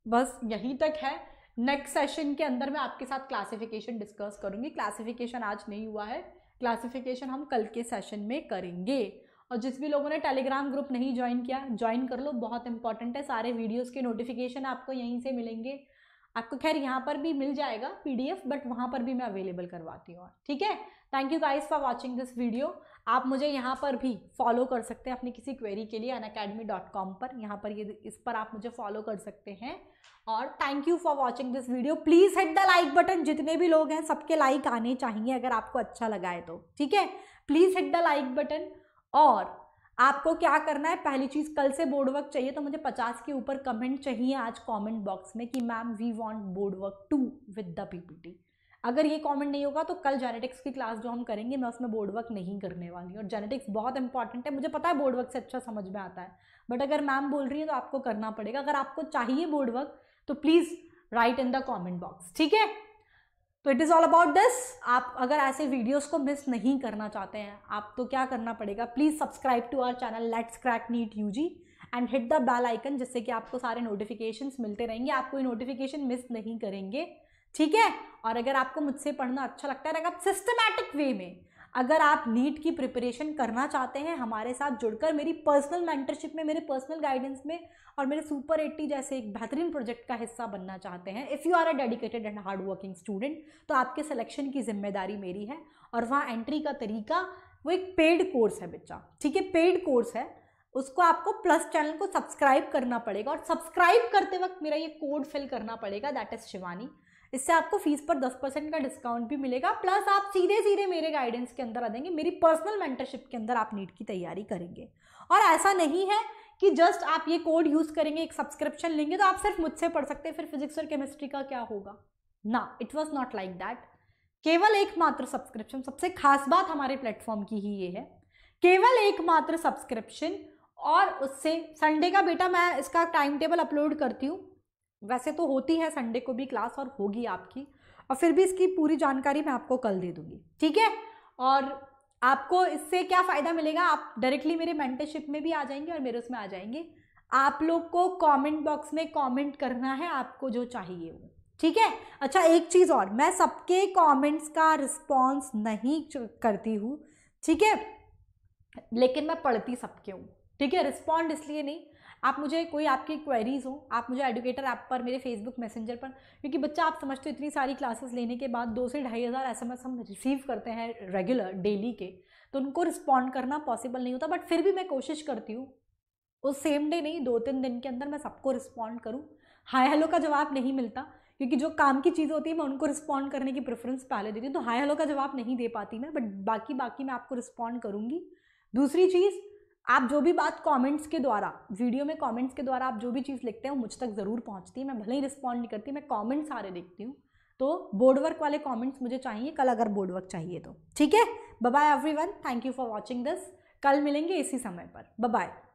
[SPEAKER 1] बस यहीं तक है नेक्स्ट सेशन के अंदर मैं आपके साथ क्लासिफिकेशन डिस्कस करूंगी क्लासिफिकेशन आज नहीं हुआ है क्लासिफिकेशन हम कल के सेशन में करेंगे और जिस भी लोगों ने टेलीग्राम ग्रुप नहीं ज्वाइन किया ज्वाइन कर लो बहुत इंपॉर्टेंट है सारे वीडियोस के नोटिफिकेशन आपको यहीं से मिलेंगे आपको खैर यहाँ पर भी मिल जाएगा पीडीएफ बट वहाँ पर भी मैं अवेलेबल करवाती हूँ ठीक है thank you guys for watching this video आप मुझे यहाँ पर भी फॉलो कर सकते हैं अपनी किसी क्वेरी के लिए अन पर यहाँ पर ये इस पर आप मुझे फॉलो कर सकते हैं और thank you for watching this video please hit the like button जितने भी लोग हैं सबके लाइक आने चाहिए अगर आपको अच्छा लगा है तो ठीक है please hit the like button और आपको क्या करना है पहली चीज़ कल से बोर्ड वर्क चाहिए तो मुझे पचास के ऊपर कमेंट चाहिए आज कमेंट बॉक्स में कि ma'am we want board work to with the PPT अगर ये कमेंट नहीं होगा तो कल जेनेटिक्स की क्लास जो हम करेंगे मैं उसमें बोर्ड वर्क नहीं करने वाली और जेनेटिक्स बहुत इंपॉर्टेंट है मुझे पता है बोर्ड वर्क से अच्छा समझ में आता है बट अगर मैम बोल रही है तो आपको करना पड़ेगा अगर आपको चाहिए बोर्ड वर्क तो please write in the comment box ठीक है तो it is all about this आप अगर ऐसे वीडियोस को मिस नहीं करना चाहते हैं आप तो क्या करना पड़ेगा please subscribe to our channel let's crack NEET U G and hit the bell icon जिससे कि आपको सारे नोटिफिकेशन मिलते रहेंगे आप कोई नोटिफिकेशन मिस नहीं करेंगे ठीक है और अगर आपको मुझसे पढ़ना अच्छा लगता है अगर आप सिस्टमैटिक वे में अगर आप नीट की प्रिपरेशन करना चाहते हैं हमारे साथ जुड़कर मेरी पर्सनल मेंटरशिप में मेरे पर्सनल गाइडेंस में और मेरे सुपर एट्टी जैसे एक बेहतरीन प्रोजेक्ट का हिस्सा बनना चाहते हैं if you are a dedicated and hard working student तो आपके सिलेक्शन की जिम्मेदारी मेरी है और वहाँ एंट्री का तरीका वो एक पेड कोर्स है बच्चा ठीक है पेड कोर्स है उसको आपको प्लस चैनल को सब्सक्राइब करना पड़ेगा और सब्सक्राइब करते वक्त मेरा ये कोड फिल करना पड़ेगा दैट इज़ शिवानी इससे आपको फीस पर दस परसेंट का डिस्काउंट भी मिलेगा प्लस आप सीधे सीधे मेरे गाइडेंस के अंदर आ देंगे मेरी पर्सनल मेंटरशिप के अंदर आप नीट की तैयारी करेंगे और ऐसा नहीं है कि जस्ट आप ये कोड यूज़ करेंगे एक सब्सक्रिप्शन लेंगे तो आप सिर्फ मुझसे पढ़ सकते हैं फिर फिजिक्स और केमिस्ट्री का क्या होगा ना it was not like that केवल एकमात्र सब्सक्रिप्शन सबसे खास बात हमारे प्लेटफॉर्म की ही ये है केवल एकमात्र सब्सक्रिप्शन और उससे संडे का बेटा मैं इसका टाइम टेबल अपलोड करती हूँ वैसे तो होती है संडे को भी क्लास और होगी आपकी और फिर भी इसकी पूरी जानकारी मैं आपको कल दे दूंगी ठीक है और आपको इससे क्या फ़ायदा मिलेगा आप डायरेक्टली मेरे मेंटरशिप में भी आ जाएंगे और मेरे उसमें आ जाएंगे आप लोग को कमेंट बॉक्स में कमेंट करना है आपको जो चाहिए वो ठीक है अच्छा एक चीज़ और मैं सबके कमेंट्स का रिस्पॉन्स नहीं करती हूँ ठीक है लेकिन मैं पढ़ती सबके हूँ ठीक है रिस्पॉन्ड इसलिए नहीं आप मुझे कोई आपकी क्वेरीज़ हो आप मुझे एडुकेटर ऐप पर मेरे फेसबुक मैसेंजर पर क्योंकि बच्चा आप समझते हो इतनी सारी क्लासेस लेने के बाद दो से ढाई हज़ार एस हम रिसीव करते हैं रेगुलर डेली के तो उनको रिस्पॉन्ड करना पॉसिबल नहीं होता बट फिर भी मैं कोशिश करती हूँ उस सेम डे नहीं दो तीन दिन के अंदर मैं सबको रिस्पॉन्ड करूँ हाई हेलो का जवाब नहीं मिलता क्योंकि जो काम की चीज़ होती है मैं उनको रिस्पॉन्ड करने की प्रेफरेंस पहले देती हूँ तो हाई हेलो का जवाब नहीं दे पाती मैं बट बाकी बाकी मैं आपको रिस्पॉन्ड करूँगी दूसरी चीज़ आप जो भी बात कमेंट्स के द्वारा वीडियो में कमेंट्स के द्वारा आप जो भी चीज़ लिखते हैं मुझ तक ज़रूर पहुंचती है मैं भले ही रिस्पॉन्ड नहीं करती मैं कमेंट्स सारे देखती हूँ तो बोर्ड वर्क वाले कमेंट्स मुझे चाहिए कल अगर बोर्ड वर्क चाहिए तो ठीक है bye everyone thank you for watching this कल मिलेंगे इसी समय पर बाय